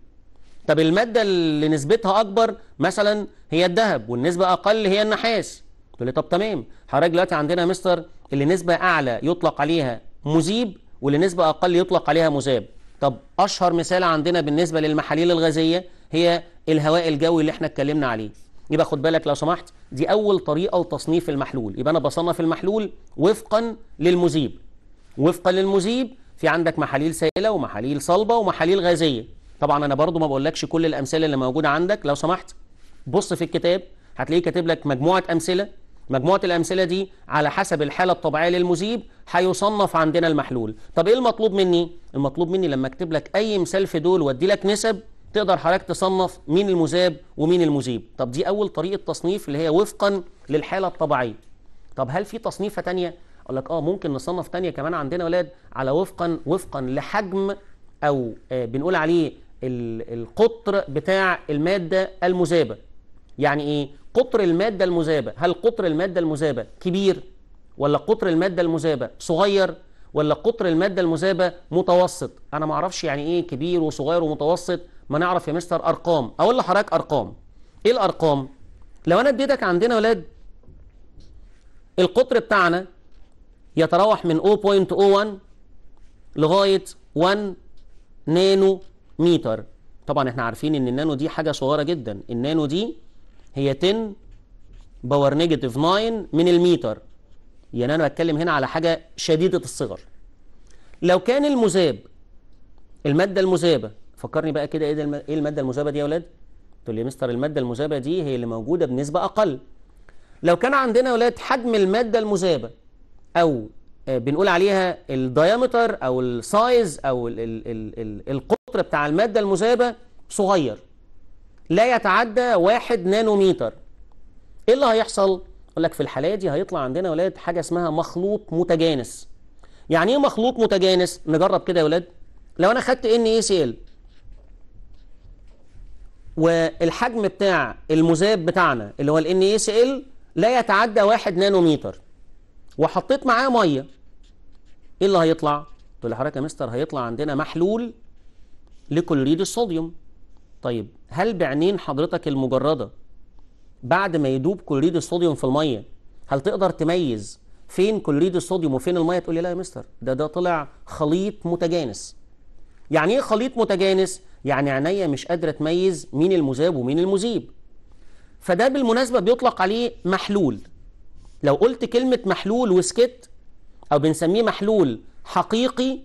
طب الماده اللي نسبتها اكبر مثلا هي الذهب والنسبه اقل هي النحاس تقول لي طب تمام حضرتك دلوقتي عندنا مستر اللي نسبه اعلى يطلق عليها مذيب واللي نسبه اقل يطلق عليها مذاب طب اشهر مثال عندنا بالنسبه للمحاليل الغازيه هي الهواء الجوي اللي احنا اتكلمنا عليه يبقى خد بالك لو سمحت دي اول طريقه لتصنيف المحلول يبقى انا بصنف المحلول وفقا للمذيب وفقا للمذيب في عندك محاليل سائله ومحاليل صلبه ومحاليل غازيه طبعا انا برضو ما بقولكش كل الامثله اللي موجوده عندك لو سمحت بص في الكتاب هتلاقيه كاتب لك مجموعه امثله مجموعه الامثله دي على حسب الحاله الطبيعيه للمذيب هيصنف عندنا المحلول طب ايه المطلوب مني المطلوب مني لما اكتب لك اي مثال في دول وادي لك نسب تقدر حضرتك تصنف مين المذاب ومين المذيب طب دي اول طريقه تصنيف اللي هي وفقا للحاله الطبيعيه طب هل في تصنيفه تانية قال لك اه ممكن نصنف تانية كمان عندنا ولاد على وفقا وفقا لحجم او آه، بنقول عليه القطر بتاع الماده المذابه يعني ايه قطر الماده المذابه هل قطر الماده المذابه كبير ولا قطر الماده المذابه صغير ولا قطر الماده المذابه متوسط انا ما اعرفش يعني ايه كبير وصغير ومتوسط ما نعرف يا مستر ارقام اقول لحضرتك ارقام ايه الارقام لو انا اديتك عندنا ولاد القطر بتاعنا يتراوح من 0.01 لغاية 1 نانو متر طبعا احنا عارفين ان النانو دي حاجة صغيرة جدا النانو دي هي 10 باور نيجاتيف 9 من المتر يعني انا بتكلم هنا على حاجة شديدة الصغر لو كان المذاب المادة المذابة فكرني بقى كده إيه, ايه المادة المذابة دي يا ولاد تقول لي مستر المادة المذابة دي هي اللي موجودة بنسبة اقل لو كان عندنا يا ولاد حجم المادة المذابة او آه، بنقول عليها الديامتر او السايز او الـ الـ الـ الـ القطر بتاع الماده المذابه صغير لا يتعدى واحد نانوميتر ايه اللي هيحصل يقول لك في الحالة دي هيطلع عندنا يا ولاد حاجة اسمها مخلوط متجانس يعني ايه مخلوط متجانس نجرب كده يا ولاد لو انا خدت ان اي سي ال والحجم بتاع المذاب بتاعنا اللي هو الان اي سي ال لا يتعدى واحد نانوميتر وحطيت معاه ميه ايه اللي هيطلع؟ تقول لحضرتك يا مستر هيطلع عندنا محلول لكلوريد الصوديوم طيب هل بعينين حضرتك المجرده بعد ما يدوب كلوريد الصوديوم في الميه هل تقدر تميز فين كلوريد الصوديوم وفين الميه تقول لي لا يا مستر ده ده طلع خليط متجانس يعني ايه خليط متجانس يعني عينيا مش قادره تميز مين المذاب ومين المذيب فده بالمناسبه بيطلق عليه محلول لو قلت كلمة محلول وسكت أو بنسميه محلول حقيقي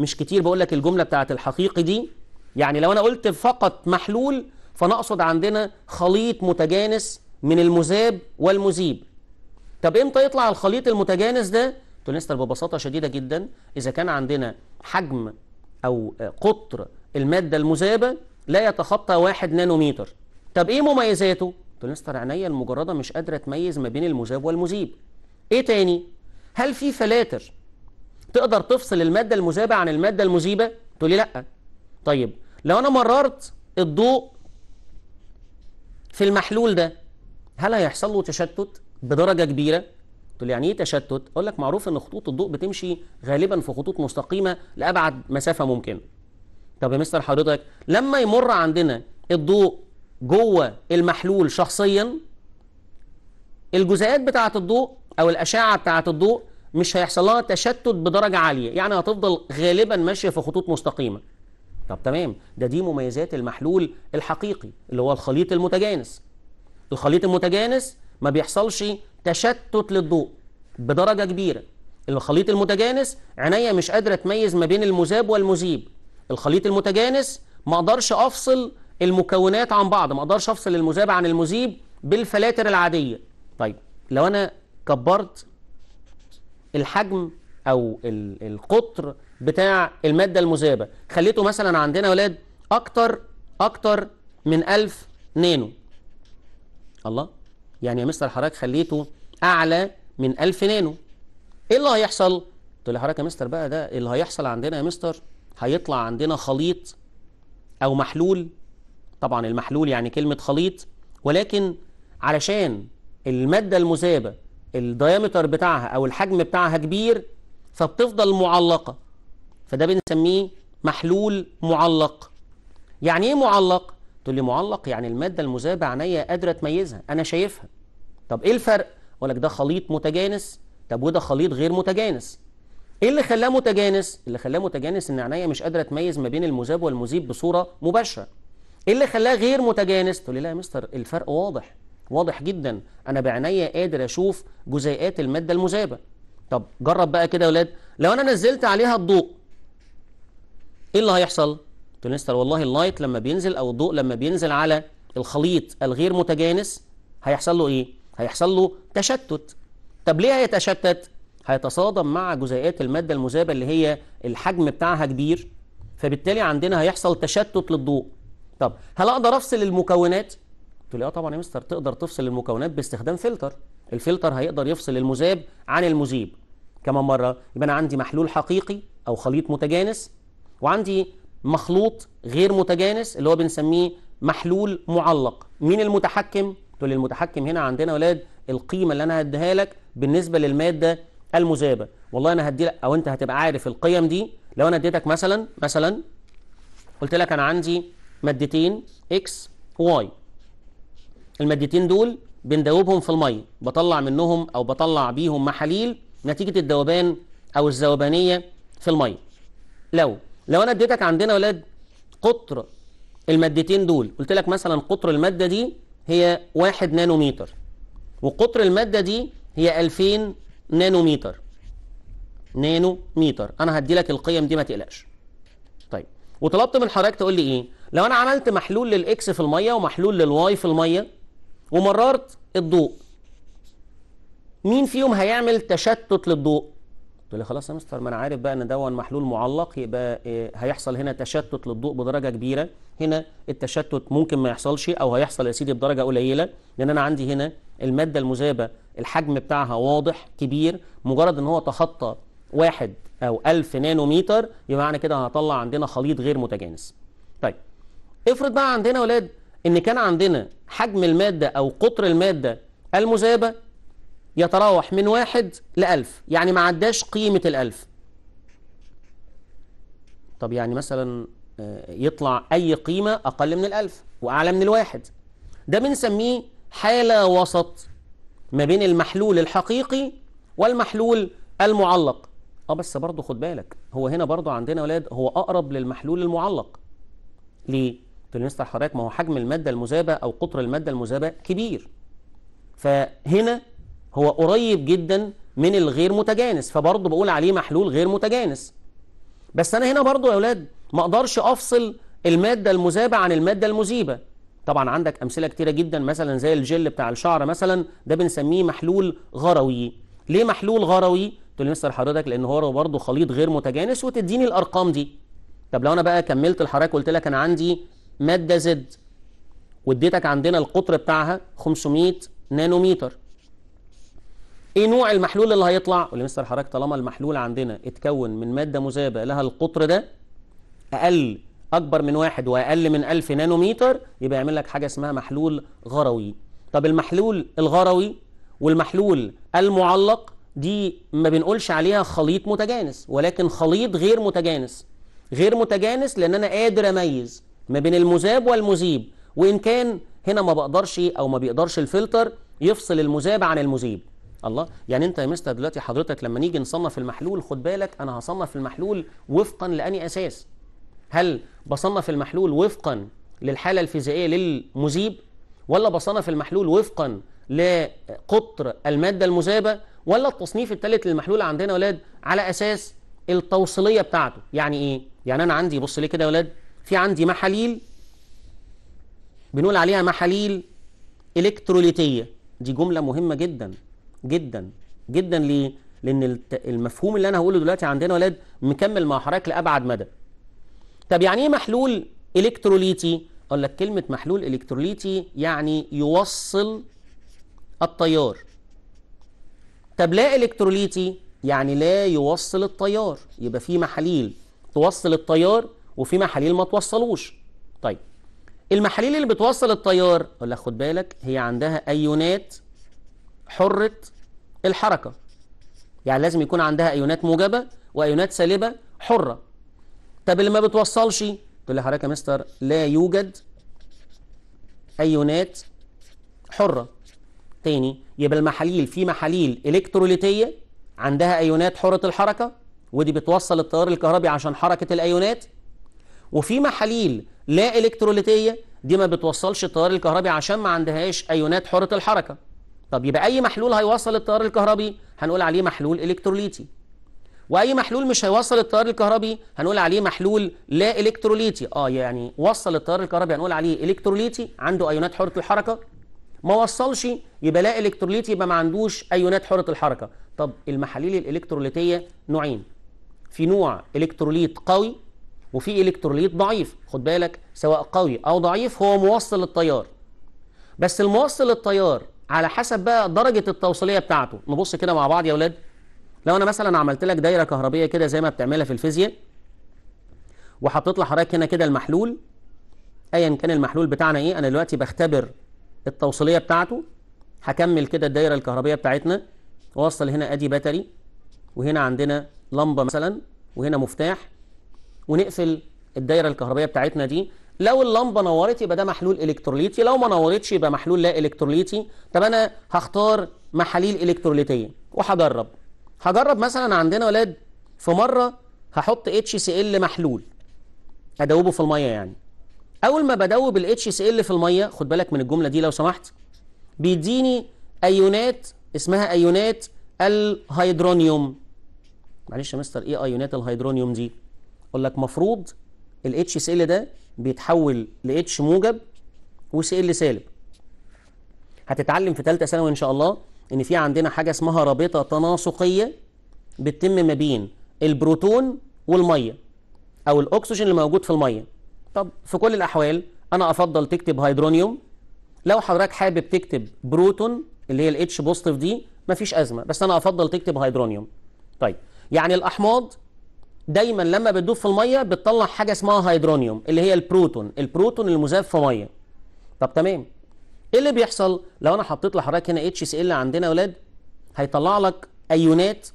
مش كتير بقول لك الجملة بتاعت الحقيقي دي يعني لو أنا قلت فقط محلول فنقصد عندنا خليط متجانس من المذاب والمذيب طب امتى يطلع الخليط المتجانس ده تنستر ببساطة شديدة جدا إذا كان عندنا حجم أو قطر المادة المذابة لا يتخطى واحد نانومتر طب إيه مميزاته قلت مستر عينيا المجرده مش قادره تميز ما بين المذاب والمذيب ايه تاني هل في فلاتر تقدر تفصل الماده المذابه عن الماده المذيبه تقول لي لا طيب لو انا مررت الضوء في المحلول ده هل هيحصل له تشتت بدرجه كبيره تقول يعني ايه تشتت اقول لك معروف ان خطوط الضوء بتمشي غالبا في خطوط مستقيمه لابعد مسافه ممكنه طب يا مستر حضرتك لما يمر عندنا الضوء جوه المحلول شخصيا الجزيئات بتاعة الضوء أو الأشعة بتاعة الضوء مش هيحصل لها تشتت بدرجة عالية يعني هتفضل غالبا ماشية في خطوط مستقيمة طب تمام ده دي مميزات المحلول الحقيقي اللي هو الخليط المتجانس الخليط المتجانس ما بيحصلش تشتت للضوء بدرجة كبيرة الخليط المتجانس عينيا مش قادرة تميز ما بين المذاب والمذيب الخليط المتجانس ما اقدرش افصل المكونات عن بعض ما اقدرش افصل المذاب عن المذيب بالفلاتر العاديه طيب لو انا كبرت الحجم او القطر بتاع الماده المذابه خليته مثلا عندنا يا ولاد اكتر اكتر من 1000 نانو الله يعني يا مستر حضرتك خليته اعلى من 1000 نانو ايه اللي هيحصل تقول لي حضرتك يا مستر بقى ده إيه اللي هيحصل عندنا يا مستر هيطلع عندنا خليط او محلول طبعا المحلول يعني كلمة خليط ولكن علشان المادة المذابة الديامتر بتاعها أو الحجم بتاعها كبير فبتفضل معلقة فده بنسميه محلول معلق يعني ايه معلق؟ تقول لي معلق يعني المادة المذابة عينيا قادرة تميزها أنا شايفها طب ايه الفرق؟ أقول لك ده خليط متجانس طب وده خليط غير متجانس ايه اللي خلاه متجانس؟ اللي خلاه متجانس ان عينيا مش قادرة تميز ما بين المذاب والمذيب بصورة مباشرة ايه اللي خلاه غير متجانس تقول لي لا يا مستر الفرق واضح واضح جدا انا بعينيا قادر اشوف جزيئات الماده المذابه طب جرب بقى كده يا ولاد لو انا نزلت عليها الضوء ايه اللي هيحصل تقول مستر والله اللايت لما بينزل او الضوء لما بينزل على الخليط الغير متجانس هيحصل له ايه هيحصل له تشتت طب ليه هيتشتت هيتصادم مع جزيئات الماده المذابه اللي هي الحجم بتاعها كبير فبالتالي عندنا هيحصل تشتت للضوء طب هل اقدر افصل المكونات قلت له اه طبعا يا مستر تقدر تفصل المكونات باستخدام فلتر الفلتر هيقدر يفصل المذاب عن المذيب كمان مره يبقى انا عندي محلول حقيقي او خليط متجانس وعندي مخلوط غير متجانس اللي هو بنسميه محلول معلق مين المتحكم قلت له المتحكم هنا عندنا ولاد القيمه اللي انا هديها لك بالنسبه للماده المذابه والله انا هدي لك او انت هتبقى عارف القيم دي لو انا اديتك مثلا مثلا قلت لك انا عندي مادتين اكس وواي المادتين دول بنذوبهم في الميه بطلع منهم او بطلع بيهم محاليل نتيجه الذوبان او الذوبانيه في الميه لو لو انا اديتك عندنا يا ولاد قطر المادتين دول قلت لك مثلا قطر الماده دي هي 1 نانومتر وقطر الماده دي هي 2000 نانومتر نانومتر انا هدي لك القيم دي ما تقلقش طيب وطلبت من حضرتك تقول لي ايه لو انا عملت محلول للاكس في الميه ومحلول للواي في الميه ومررت الضوء مين فيهم هيعمل تشتت للضوء قلت له خلاص يا مستر ما انا عارف بقى ان دون محلول معلق يبقى آه، هيحصل هنا تشتت للضوء بدرجه كبيره هنا التشتت ممكن ما يحصلش او هيحصل يا سيدي بدرجه قليله لان انا عندي هنا الماده المذابه الحجم بتاعها واضح كبير مجرد ان هو تخطى واحد او 1000 نانومتر يبقى معنى كده هطلع عندنا خليط غير متجانس افرض بقى عندنا ولاد ان كان عندنا حجم المادة او قطر المادة المذابة يتراوح من واحد لألف يعني ما عداش قيمة الألف طب يعني مثلا آه، يطلع أي قيمة أقل من الألف وأعلى من الواحد ده بنسميه حالة وسط ما بين المحلول الحقيقي والمحلول المعلق اه بس برضه خد بالك هو هنا برضه عندنا ولاد هو أقرب للمحلول المعلق ليه؟ قلت له مستر حضرتك ما هو حجم الماده المذابه او قطر الماده المذابه كبير فهنا هو قريب جدا من الغير متجانس فبرضه بقول عليه محلول غير متجانس بس انا هنا برضه يا اولاد ما اقدرش افصل الماده المذابه عن الماده المذيبه طبعا عندك امثله كتيره جدا مثلا زي الجل بتاع الشعر مثلا ده بنسميه محلول غروي ليه محلول غروي تقول لي مستر حضرتك لان هو برضه خليط غير متجانس وتديني الارقام دي طب لو انا بقى كملت لحضرتك وقلت لك انا عندي ماده زد واديتك عندنا القطر بتاعها 500 نانومتر ايه نوع المحلول اللي هيطلع قول مستر حضرتك طالما المحلول عندنا اتكون من ماده مذابه لها القطر ده اقل اكبر من واحد واقل من 1000 نانومتر يبقى يعمل لك حاجه اسمها محلول غروي طب المحلول الغروي والمحلول المعلق دي ما بنقولش عليها خليط متجانس ولكن خليط غير متجانس غير متجانس لان انا قادر اميز ما بين المذاب والمذيب وإن كان هنا ما بقدرش أو ما بيقدرش الفلتر يفصل المذاب عن المذيب الله يعني انت يا مستر دلوقتي حضرتك لما نيجي نصنف المحلول خد بالك انا هصنف المحلول وفقا لاني اساس هل بصنف المحلول وفقا للحاله الفيزيائيه للمذيب ولا بصنف المحلول وفقا لقطر الماده المذابه ولا التصنيف الثالث للمحلول عندنا يا ولاد على اساس التوصيليه بتاعته يعني ايه يعني انا عندي بص ليه كده يا ولاد في عندي محاليل بنقول عليها محاليل الكتروليتيه دي جمله مهمه جدا جدا جدا ليه لان المفهوم اللي انا هقوله دلوقتي عندنا ولاد مكمل مع حضرتك لابعد مدى طب يعني ايه محلول الكتروليتي اقول لك كلمه محلول الكتروليتي يعني يوصل التيار طب لا الكتروليتي يعني لا يوصل التيار يبقى في محاليل توصل التيار وفي محاليل ما توصلوش طيب المحاليل اللي بتوصل التيار اقول لك خد بالك هي عندها ايونات حره الحركه يعني لازم يكون عندها ايونات موجبه وايونات سالبه حره طب اللي ما بتوصلش تقول لي حضرتك يا مستر لا يوجد ايونات حره تاني يبقى المحاليل في محاليل الكتروليتيه عندها ايونات حره الحركه ودي بتوصل التيار الكهربي عشان حركه الايونات وفي محاليل لا الكتروليتيه دي ما بتوصلش التيار الكهربي عشان ما عندهاش ايونات حره الحركه طب يبقى اي محلول هيوصل التيار الكهربي هنقول عليه محلول الكتروليتي واي محلول مش هيوصل التيار الكهربي هنقول عليه محلول لا الكتروليتي اه يعني وصل التيار الكهربي هنقول عليه الكتروليتي عنده ايونات حره الحركه ما وصلش يبقى لا الكتروليتي يبقى ما عندوش ايونات حره الحركه طب المحاليل الالكتروليتيه نوعين في نوع الكتروليت قوي وفي الكتروليت ضعيف خد بالك سواء قوي او ضعيف هو موصل للتيار بس الموصل للتيار على حسب بقى درجه التوصيليه بتاعته نبص كده مع بعض يا اولاد لو انا مثلا عملت لك دايره كهربيه كده زي ما بتعملها في الفيزياء وحطيت لحضرتك هنا كده المحلول ايا كان المحلول بتاعنا ايه انا دلوقتي بختبر التوصيليه بتاعته هكمل كده الدايره الكهربيه بتاعتنا واوصل هنا ادي باتري وهنا عندنا لمبه مثلا وهنا مفتاح ونقفل الدايره الكهربائيه بتاعتنا دي لو اللمبه نورت يبقى ده محلول الكتروليتي لو ما نورتش يبقى محلول لا الكتروليتي طب انا هختار محاليل الكتروليتيه وهجرب هجرب مثلا عندنا ولاد في مره هحط اتش سي ال محلول ادوبه في الميه يعني اول ما بدوب الاتش سي ال في الميه خد بالك من الجمله دي لو سمحت بيديني ايونات اسمها ايونات الهيدرونيوم معلش يا مستر ايه ايونات الهيدرونيوم دي اقول لك مفروض ال HCl ده بيتحول لاتش H موجب وسي ال سالب هتتعلم في ثالثه ثانوي ان شاء الله ان في عندنا حاجه اسمها رابطه تناسقيه بتتم ما بين البروتون والميه او الاكسجين اللي موجود في الميه طب في كل الاحوال انا افضل تكتب هيدرونيوم لو حضرتك حابب تكتب بروتون اللي هي الاتش بوزيتيف دي مفيش ازمه بس انا افضل تكتب هيدرونيوم طيب يعني الاحماض دايما لما بتدوب في الميه بتطلع حاجه اسمها هيدرونيوم اللي هي البروتون البروتون المذاب في ميه طب تمام ايه اللي بيحصل لو انا حطيت لحضرتك هنا اتش اس ال عندنا يا اولاد هيطلع لك ايونات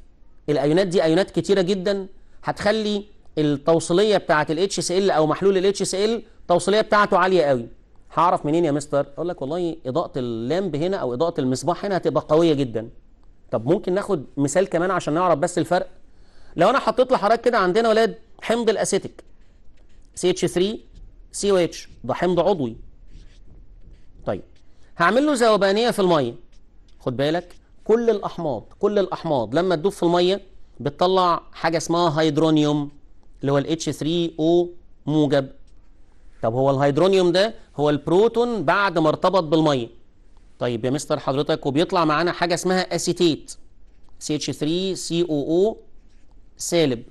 الايونات دي ايونات كتيره جدا هتخلي التوصيليه بتاعه الاتش اس ال او محلول الاتش اس ال التوصيليه بتاعته عاليه قوي هعرف منين يا مستر اقول لك والله اضاءه اللامب هنا او اضاءه المصباح هنا هتبقى قويه جدا طب ممكن ناخد مثال كمان عشان نعرف بس الفرق لو انا حطيت لحضرتك كده عندنا ولاد حمض الاسيتيك سي اتش 3 سي او اتش ده حمض عضوي طيب هعمل له ذوبانيه في الميه خد بالك كل الاحماض كل الاحماض لما تدوب في الميه بتطلع حاجه اسمها هيدرونيوم اللي هو الاتش 3 او موجب طب هو الهيدرونيوم ده هو البروتون بعد ما ارتبط بالميه طيب يا مستر حضرتك وبيطلع معانا حاجه اسمها اسيتيت سي اتش 3 سي او او سالب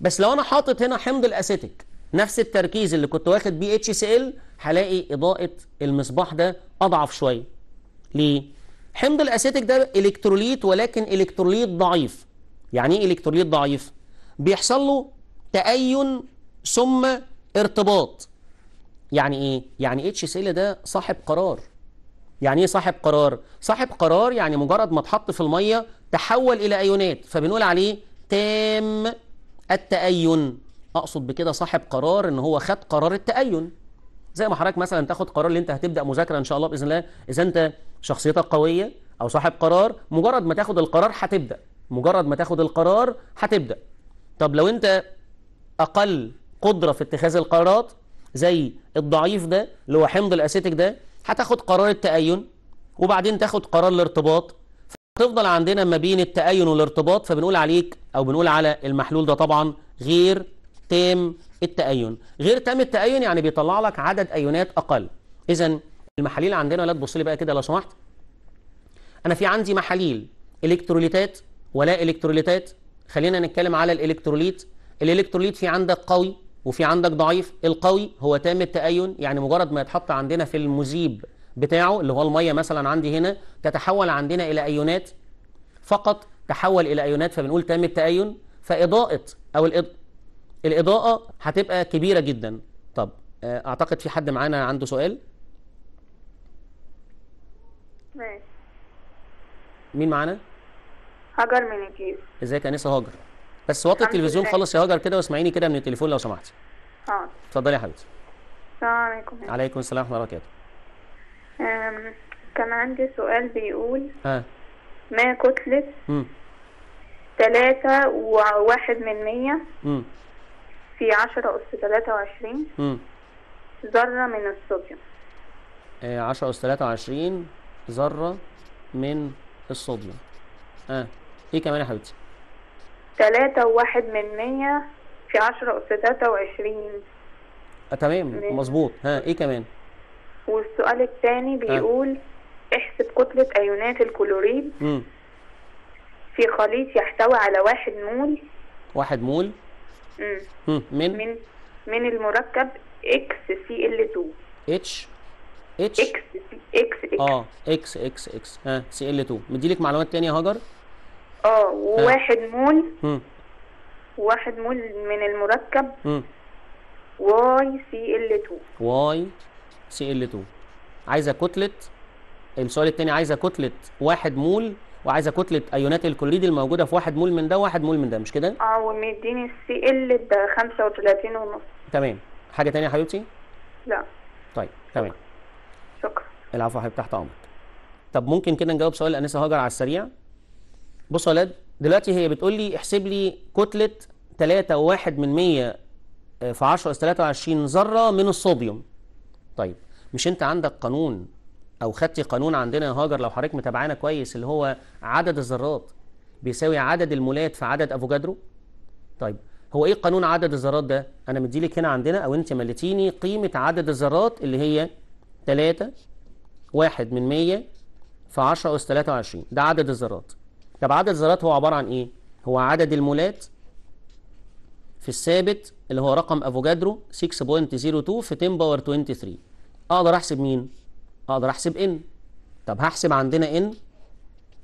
بس لو انا حاطط هنا حمض الاسيتيك نفس التركيز اللي كنت واخد بي اتش سي ال هلاقي اضاءه المصباح ده اضعف شويه ليه حمض الاسيتيك ده الكتروليت ولكن الكتروليت ضعيف يعني ايه الكتروليت ضعيف بيحصل له تأين ثم ارتباط يعني ايه يعني اتش سي ال ده صاحب قرار يعني ايه صاحب قرار صاحب قرار يعني مجرد ما اتحط في الميه تحول الى ايونات فبنقول عليه تام التأين أقصد بكده صاحب قرار إن هو خد قرار التأين زي ما حضرتك مثلا تاخد قرار اللي أنت هتبدأ مذاكرة إن شاء الله بإذن الله إذا أنت شخصيتك قوية أو صاحب قرار مجرد ما تاخد القرار هتبدأ مجرد ما تاخد القرار هتبدأ طب لو أنت أقل قدرة في اتخاذ القرارات زي الضعيف ده اللي هو حمض الأسيتك ده هتاخد قرار التأين وبعدين تاخد قرار الارتباط فتفضل عندنا ما بين التأين والارتباط فبنقول عليك او بنقول على المحلول ده طبعا غير تام التأين غير تام التأين يعني بيطلع لك عدد أيونات أقل إذا المحاليل عندنا لا تبص لي بقى كده لو سمحت أنا في عندي محاليل إلكتروليتات ولا إلكتروليتات خلينا نتكلم على الإلكتروليت الإلكتروليت في عندك قوي وفي عندك ضعيف القوي هو تام التأين يعني مجرد ما يتحط عندنا في المذيب بتاعه اللي هو المية مثلا عندي هنا تتحول عندنا إلى أيونات فقط تحول الى ايونات فبنقول تم التاين فاضاءه او الاضاءه هتبقى كبيره جدا طب آه، اعتقد في حد معانا عنده سؤال ماشي مين معانا هاجر من الجيز ازيك يا انسه هاجر بس وطي التلفزيون خلص يا هاجر كده واسمعيني كده من التليفون لو سمحتي حاضر آه. اتفضلي يا حبيبتي السلام عليكم عليكم السلام ورحمه الله وبركاته كان عندي سؤال بيقول ها آه. ما كتلة ثلاثة وواحد من مية في عشرة أس ثلاثة وعشرين ذرة من الصوديوم آه، عشرة أس ثلاثة وعشرين ذرة من الصوديوم اه ايه كمان يا حبيبتي؟ ثلاثة وواحد من مية في عشرة أس ثلاثة وعشرين آه تمام مظبوط ها ايه كمان؟ والسؤال الثاني آه. بيقول آه. احسب كتلة أيونات الكلوريد مم. في خليط يحتوي على واحد مول واحد مول مم. مم. من من من المركب اكس سي ال 2 اتش اتش اكس اكس اكس اه اكس اكس اكس ها آه، سي ال 2 مدي لك معلومات تانية يا هاجر اه وواحد آه. مول مم. واحد مول من المركب مم. واي سي ال 2 واي سي ال 2 عايزه كتله السؤال الثاني عايزه كتله واحد مول وعايزه كتله ايونات الكلوريد الموجوده في واحد مول من ده وواحد مول من ده مش كده؟ اه ومديني السي ال ب 35 ونص تمام حاجه ثانيه يا حبيبتي؟ لا طيب تمام شكرا العفو يا حبيبتي تحت امرك طب ممكن كده نجاوب سؤال انسه هاجر على السريع بص يا ولاد دلوقتي هي بتقول لي احسب لي كتله 3.1 من 100 آه، في 10 اس 23 ذره من الصوديوم طيب مش انت عندك قانون او خدتي قانون عندنا يا هاجر لو حضرتك متابعانا كويس اللي هو عدد الذرات بيساوي عدد المولات في عدد افوكادرو طيب هو ايه قانون عدد الذرات ده انا مديلك هنا عندنا او انت مليتيني قيمه عدد الذرات اللي هي 3 1 من 100 في 10 اس 23 ده عدد الذرات طب عدد الذرات هو عباره عن ايه هو عدد المولات في الثابت اللي هو رقم افوجادرو 6.02 في 10 باور 23 اقدر احسب مين اقدر احسب ان طب هحسب عندنا ان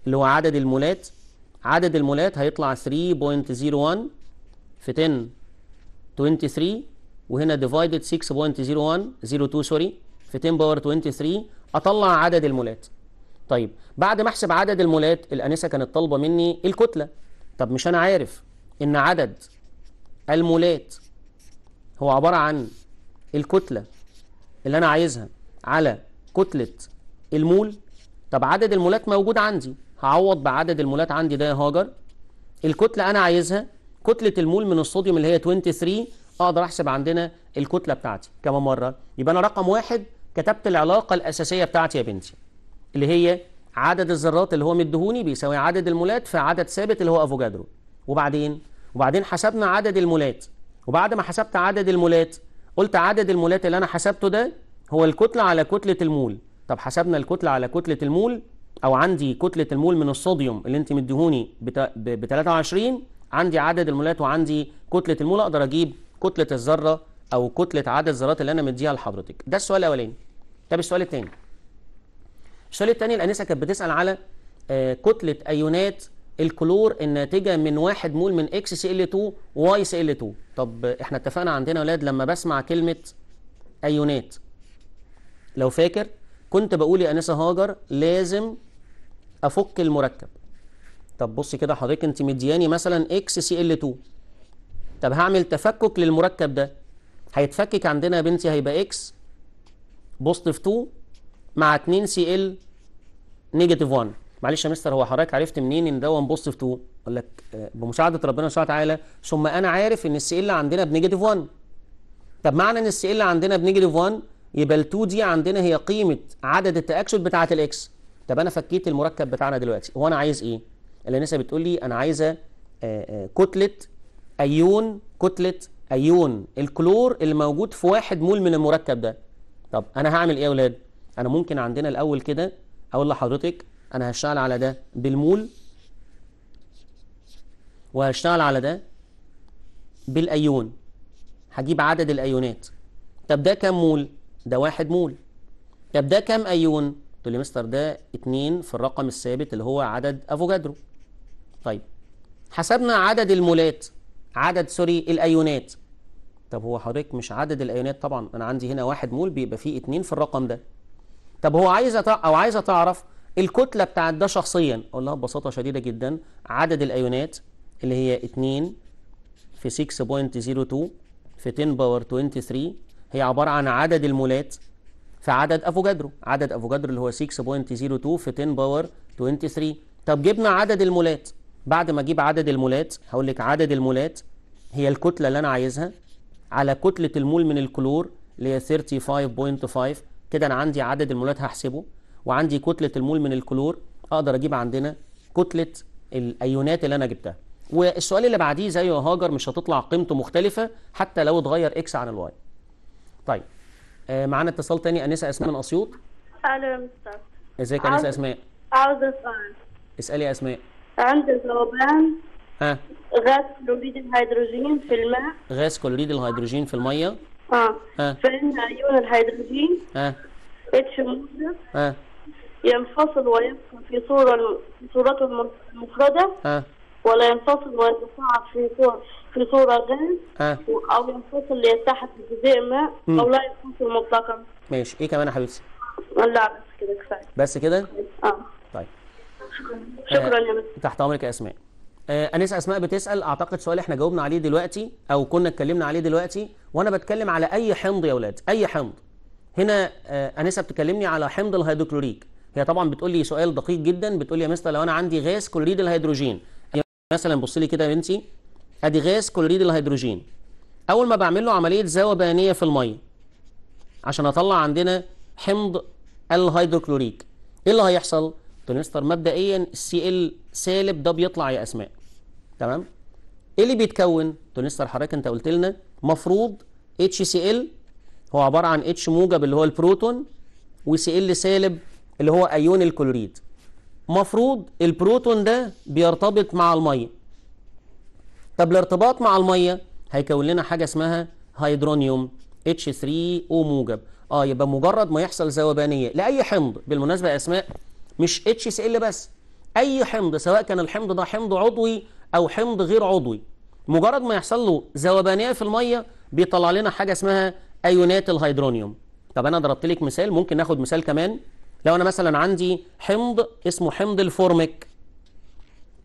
اللي هو عدد المولات عدد المولات هيطلع 3.01 في 10 23 وهنا ديفايدد 6.01 02 سوري في 10 باور 23 اطلع عدد المولات طيب بعد ما احسب عدد المولات الانسه كانت طالبه مني الكتله طب مش انا عارف ان عدد المولات هو عباره عن الكتله اللي انا عايزها على كتله المول طب عدد المولات موجود عندي هعوض بعدد المولات عندي ده يا هاجر الكتله انا عايزها كتله المول من الصوديوم اللي هي 23 اقدر احسب عندنا الكتله بتاعتي كمان مره يبقى انا رقم واحد كتبت العلاقه الاساسيه بتاعتي يا بنتي اللي هي عدد الذرات اللي هو مدهوني بيساوي عدد المولات في عدد ثابت اللي هو افوجادرو وبعدين وبعدين حسبنا عدد المولات وبعد ما حسبت عدد المولات قلت عدد المولات اللي انا حسبته ده هو الكتلة على كتلة المول طب حسبنا الكتلة على كتلة المول أو عندي كتلة المول من الصوديوم اللي أنت مديهوني ب 23 عندي عدد المولات وعندي كتلة المول أقدر أجيب كتلة الذرة أو كتلة عدد الذرات اللي أنا مديها لحضرتك ده السؤال الأولاني طب السؤال الثاني السؤال الثاني الأنسة كانت بتسأل على آه، كتلة أيونات الكلور الناتجة من واحد مول من اكس سي ال 2 واي سي ال 2 طب احنا اتفقنا عندنا يا ولاد لما بسمع كلمة أيونات لو فاكر كنت بقول يا انسه هاجر لازم افك المركب طب بصي كده حضرتك انت مدياني مثلا اكس سي ال 2 طب هعمل تفكك للمركب ده هيتفكك عندنا يا بنتي هيبقى اكس بوزيتيف 2 مع 2 سي ال نيجاتيف 1 معلش يا مستر هو حضرتك عرفت منين ان ده 1 بوزيتيف 2 قال لك آه، بمساعده ربنا سبحانه وتعالى ثم انا عارف ان السي ال عندنا بنيجاتيف 1 طب معنى ان السي ال عندنا بنيجاتيف 1 يبقى ال 2 دي عندنا هي قيمه عدد التاكسد بتاعه الاكس طب انا فكيت المركب بتاعنا دلوقتي هو انا عايز ايه الانسه بتقول لي انا عايزه آه، آه، كتله ايون كتله ايون الكلور اللي موجود في واحد مول من المركب ده طب انا هعمل ايه يا اولاد انا ممكن عندنا الاول كده اقول لحضرتك انا هشتغل على ده بالمول وهشتغل على ده بالايون هجيب عدد الايونات طب ده كام مول ده واحد مول طب ده كام ايون تقول لي مستر ده 2 في الرقم الثابت اللي هو عدد افوجادرو طيب حسبنا عدد المولات عدد سوري الايونات طب هو حضرتك مش عدد الايونات طبعا انا عندي هنا واحد مول بيبقى فيه 2 في الرقم ده طب هو عايز او عايزه تعرف الكتله بتاعت ده شخصيا اقول لها ببساطه شديده جدا عدد الايونات اللي هي 2 في 6.02 في 10 باور 23 هي عبارة عن عدد المولات في عدد افوجادرو عدد افوجادرو اللي هو 6.02 في 10 باور 23 طب جبنا عدد المولات بعد ما اجيب عدد المولات هقول لك عدد المولات هي الكتله اللي انا عايزها على كتله المول من الكلور اللي هي 35.5 كده انا عندي عدد المولات هحسبه وعندي كتله المول من الكلور اقدر اجيب عندنا كتله الايونات اللي انا جبتها والسؤال اللي بعديه زيه يا هاجر مش هتطلع قيمته مختلفه حتى لو اتغير اكس عن الواي طيب آه معانا اتصال تاني انسه اسماء من اسيوط اهلا يا مستر ازيك يا انسه اسماء عاوز اسال اسالي يا اسماء عندي ذوبان ها غاز كلوريد الهيدروجين في الماء غاز كلوريد الهيدروجين في الميه اه ها فإن أيون الهيدروجين ها اتش موجب ها ينفصل ويبقى في صورة في صورته المفردة ها ولا ينفصل ولا يتصاعد في صورة في صورة غاز آه. أو ينفصل ليتحد بجزء ماء أو لا ينفصل مطلقا ماشي إيه كمان يا حبيبتي؟ لا بس كده كفاية بس كده؟ اه طيب شكرا شكرا يا تحت أمرك يا أسماء آه، أنيس أنسة أسماء بتسأل أعتقد سؤال إحنا جاوبنا عليه دلوقتي أو كنا اتكلمنا عليه دلوقتي وأنا بتكلم على أي حمض يا أولاد أي حمض هنا آه أنسة بتكلمني على حمض الهيدروكلوريك هي طبعا بتقول لي سؤال دقيق جدا بتقول لي يا مستر لو انا عندي غاز كلوريد الهيدروجين مثلا بص لي كده يا بنتي ادي غاز كلوريد الهيدروجين اول ما بعمل له عمليه زاويه بيانيه في الميه عشان اطلع عندنا حمض الهيدروكلوريك ايه اللي هيحصل تنستر مبدئيا السي ال سالب ده بيطلع يا اسماء تمام ايه اللي بيتكون تنستر حضرتك انت قلت لنا مفروض اتش سي ال هو عباره عن اتش موجب اللي هو البروتون وسي ال سالب اللي هو ايون الكلوريد مفروض البروتون ده بيرتبط مع الميه طب الارتباط مع الميه هيكون لنا حاجه اسمها هيدرونيوم H3O موجب اه يبقى مجرد ما يحصل ذوبانيه لاي حمض بالمناسبه يا اسماء مش HCl بس اي حمض سواء كان الحمض ده حمض عضوي او حمض غير عضوي مجرد ما يحصل له ذوبانيه في الميه بيطلع لنا حاجه اسمها ايونات الهيدرونيوم طب انا ضربت لك مثال ممكن ناخد مثال كمان لو انا مثلا عندي حمض اسمه حمض الفورميك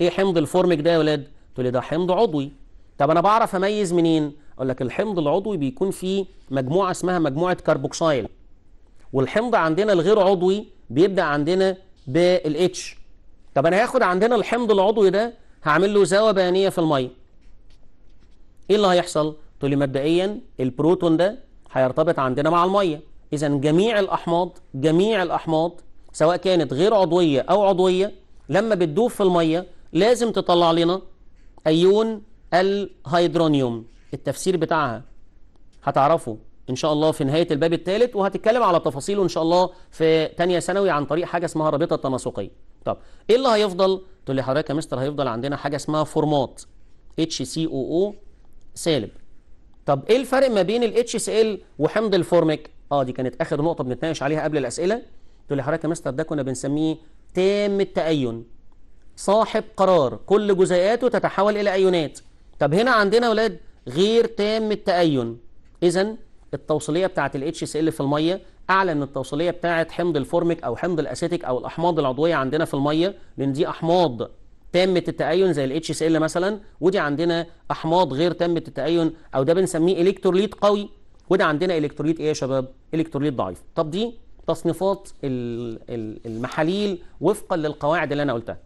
ايه حمض الفورميك ده يا ولاد تقول لي ده حمض عضوي طب انا بعرف اميز منين اقول لك الحمض العضوي بيكون فيه مجموعه اسمها مجموعه كربوكسيل والحمض عندنا الغير عضوي بيبدا عندنا بالاتش طب انا هاخد عندنا الحمض العضوي ده هعمل له بيانيه في الميه ايه اللي هيحصل تقول لي مبدئيا البروتون ده هيرتبط عندنا مع الميه اذا جميع الاحماض جميع الاحماض سواء كانت غير عضويه او عضويه لما بتدوب في الميه لازم تطلع لنا ايون الهيدرونيوم التفسير بتاعها هتعرفه ان شاء الله في نهايه الباب الثالث وهتتكلم على تفاصيله ان شاء الله في ثانيه ثانوي عن طريق حاجه اسمها رابطه تناسقيه طب ايه اللي هيفضل تقول لي حضرتك يا مستر هيفضل عندنا حاجه اسمها فورمات اتش سي او او سالب طب ايه الفرق ما بين الاتش سي ال وحمض الفورميك اه دي كانت اخر نقطه بنتناقش عليها قبل الاسئله تقول حضرتك يا مستر ده كنا بنسميه تام التأين صاحب قرار كل جزيئاته تتحول الى ايونات طب هنا عندنا اولاد غير تام التأين اذا التوصيليه بتاعه الاتش اس ال في الميه اعلى من التوصيليه بتاعه حمض الفورميك او حمض الاسيتيك او الاحماض العضويه عندنا في الميه لان دي احماض تامه التأين زي الاتش اس ال مثلا ودي عندنا احماض غير تامه التأين او ده بنسميه الكتروليت قوي وده عندنا الكتروليت ايه يا شباب الكتروليت ضعيف طب دي تصنيفات المحاليل وفقا للقواعد اللي انا قلتها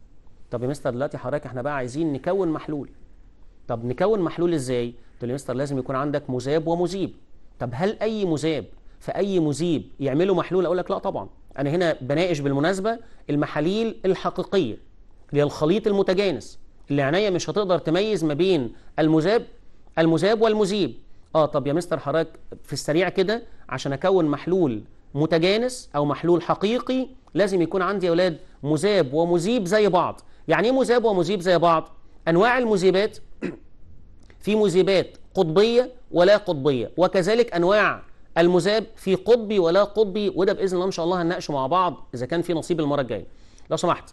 طب يا مستر دلوقتي حضرتك احنا بقى عايزين نكون محلول طب نكون محلول ازاي قلت له يا مستر لازم يكون عندك مذاب ومذيب طب هل اي مذاب في اي مذيب يعملوا محلول اقول لك لا طبعا انا هنا بناقش بالمناسبه المحاليل الحقيقيه للخليط المتجانس اللي عينيا مش هتقدر تميز ما بين المذاب المذاب والمذيب اه طب يا مستر حضرتك في السريع كده عشان اكون محلول متجانس او محلول حقيقي لازم يكون عندي يا اولاد مذاب ومذيب زي بعض يعني ايه مذاب ومذيب زي بعض انواع المذيبات في مذيبات قطبيه ولا قطبيه وكذلك انواع المذاب في قطبي ولا قطبي وده باذن الله ان شاء الله هنناقشه مع بعض اذا كان في نصيب المره الجايه لو سمحت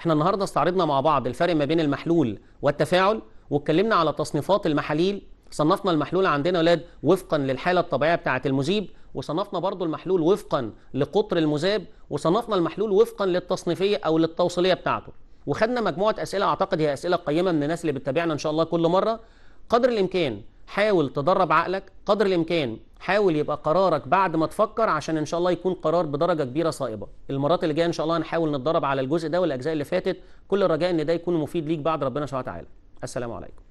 احنا النهارده استعرضنا مع بعض الفرق ما بين المحلول والتفاعل واتكلمنا على تصنيفات المحاليل صنفنا المحلول عندنا يا ولاد وفقا للحاله الطبيعيه بتاعه المذيب وصنفنا برضو المحلول وفقا لقطر المذاب وصنفنا المحلول وفقا للتصنيفيه او للتوصيليه بتاعته وخدنا مجموعه اسئله اعتقد هي اسئله قيمه من الناس اللي بتتابعنا ان شاء الله كل مره قدر الامكان حاول تدرب عقلك قدر الامكان حاول يبقى قرارك بعد ما تفكر عشان ان شاء الله يكون قرار بدرجه كبيره صائبه المرات اللي جايه ان شاء الله هنحاول نتدرب على الجزء ده والاجزاء اللي فاتت كل الرجاء ان ده يكون مفيد ليك بعد ربنا سبحانه وتعالى السلام عليكم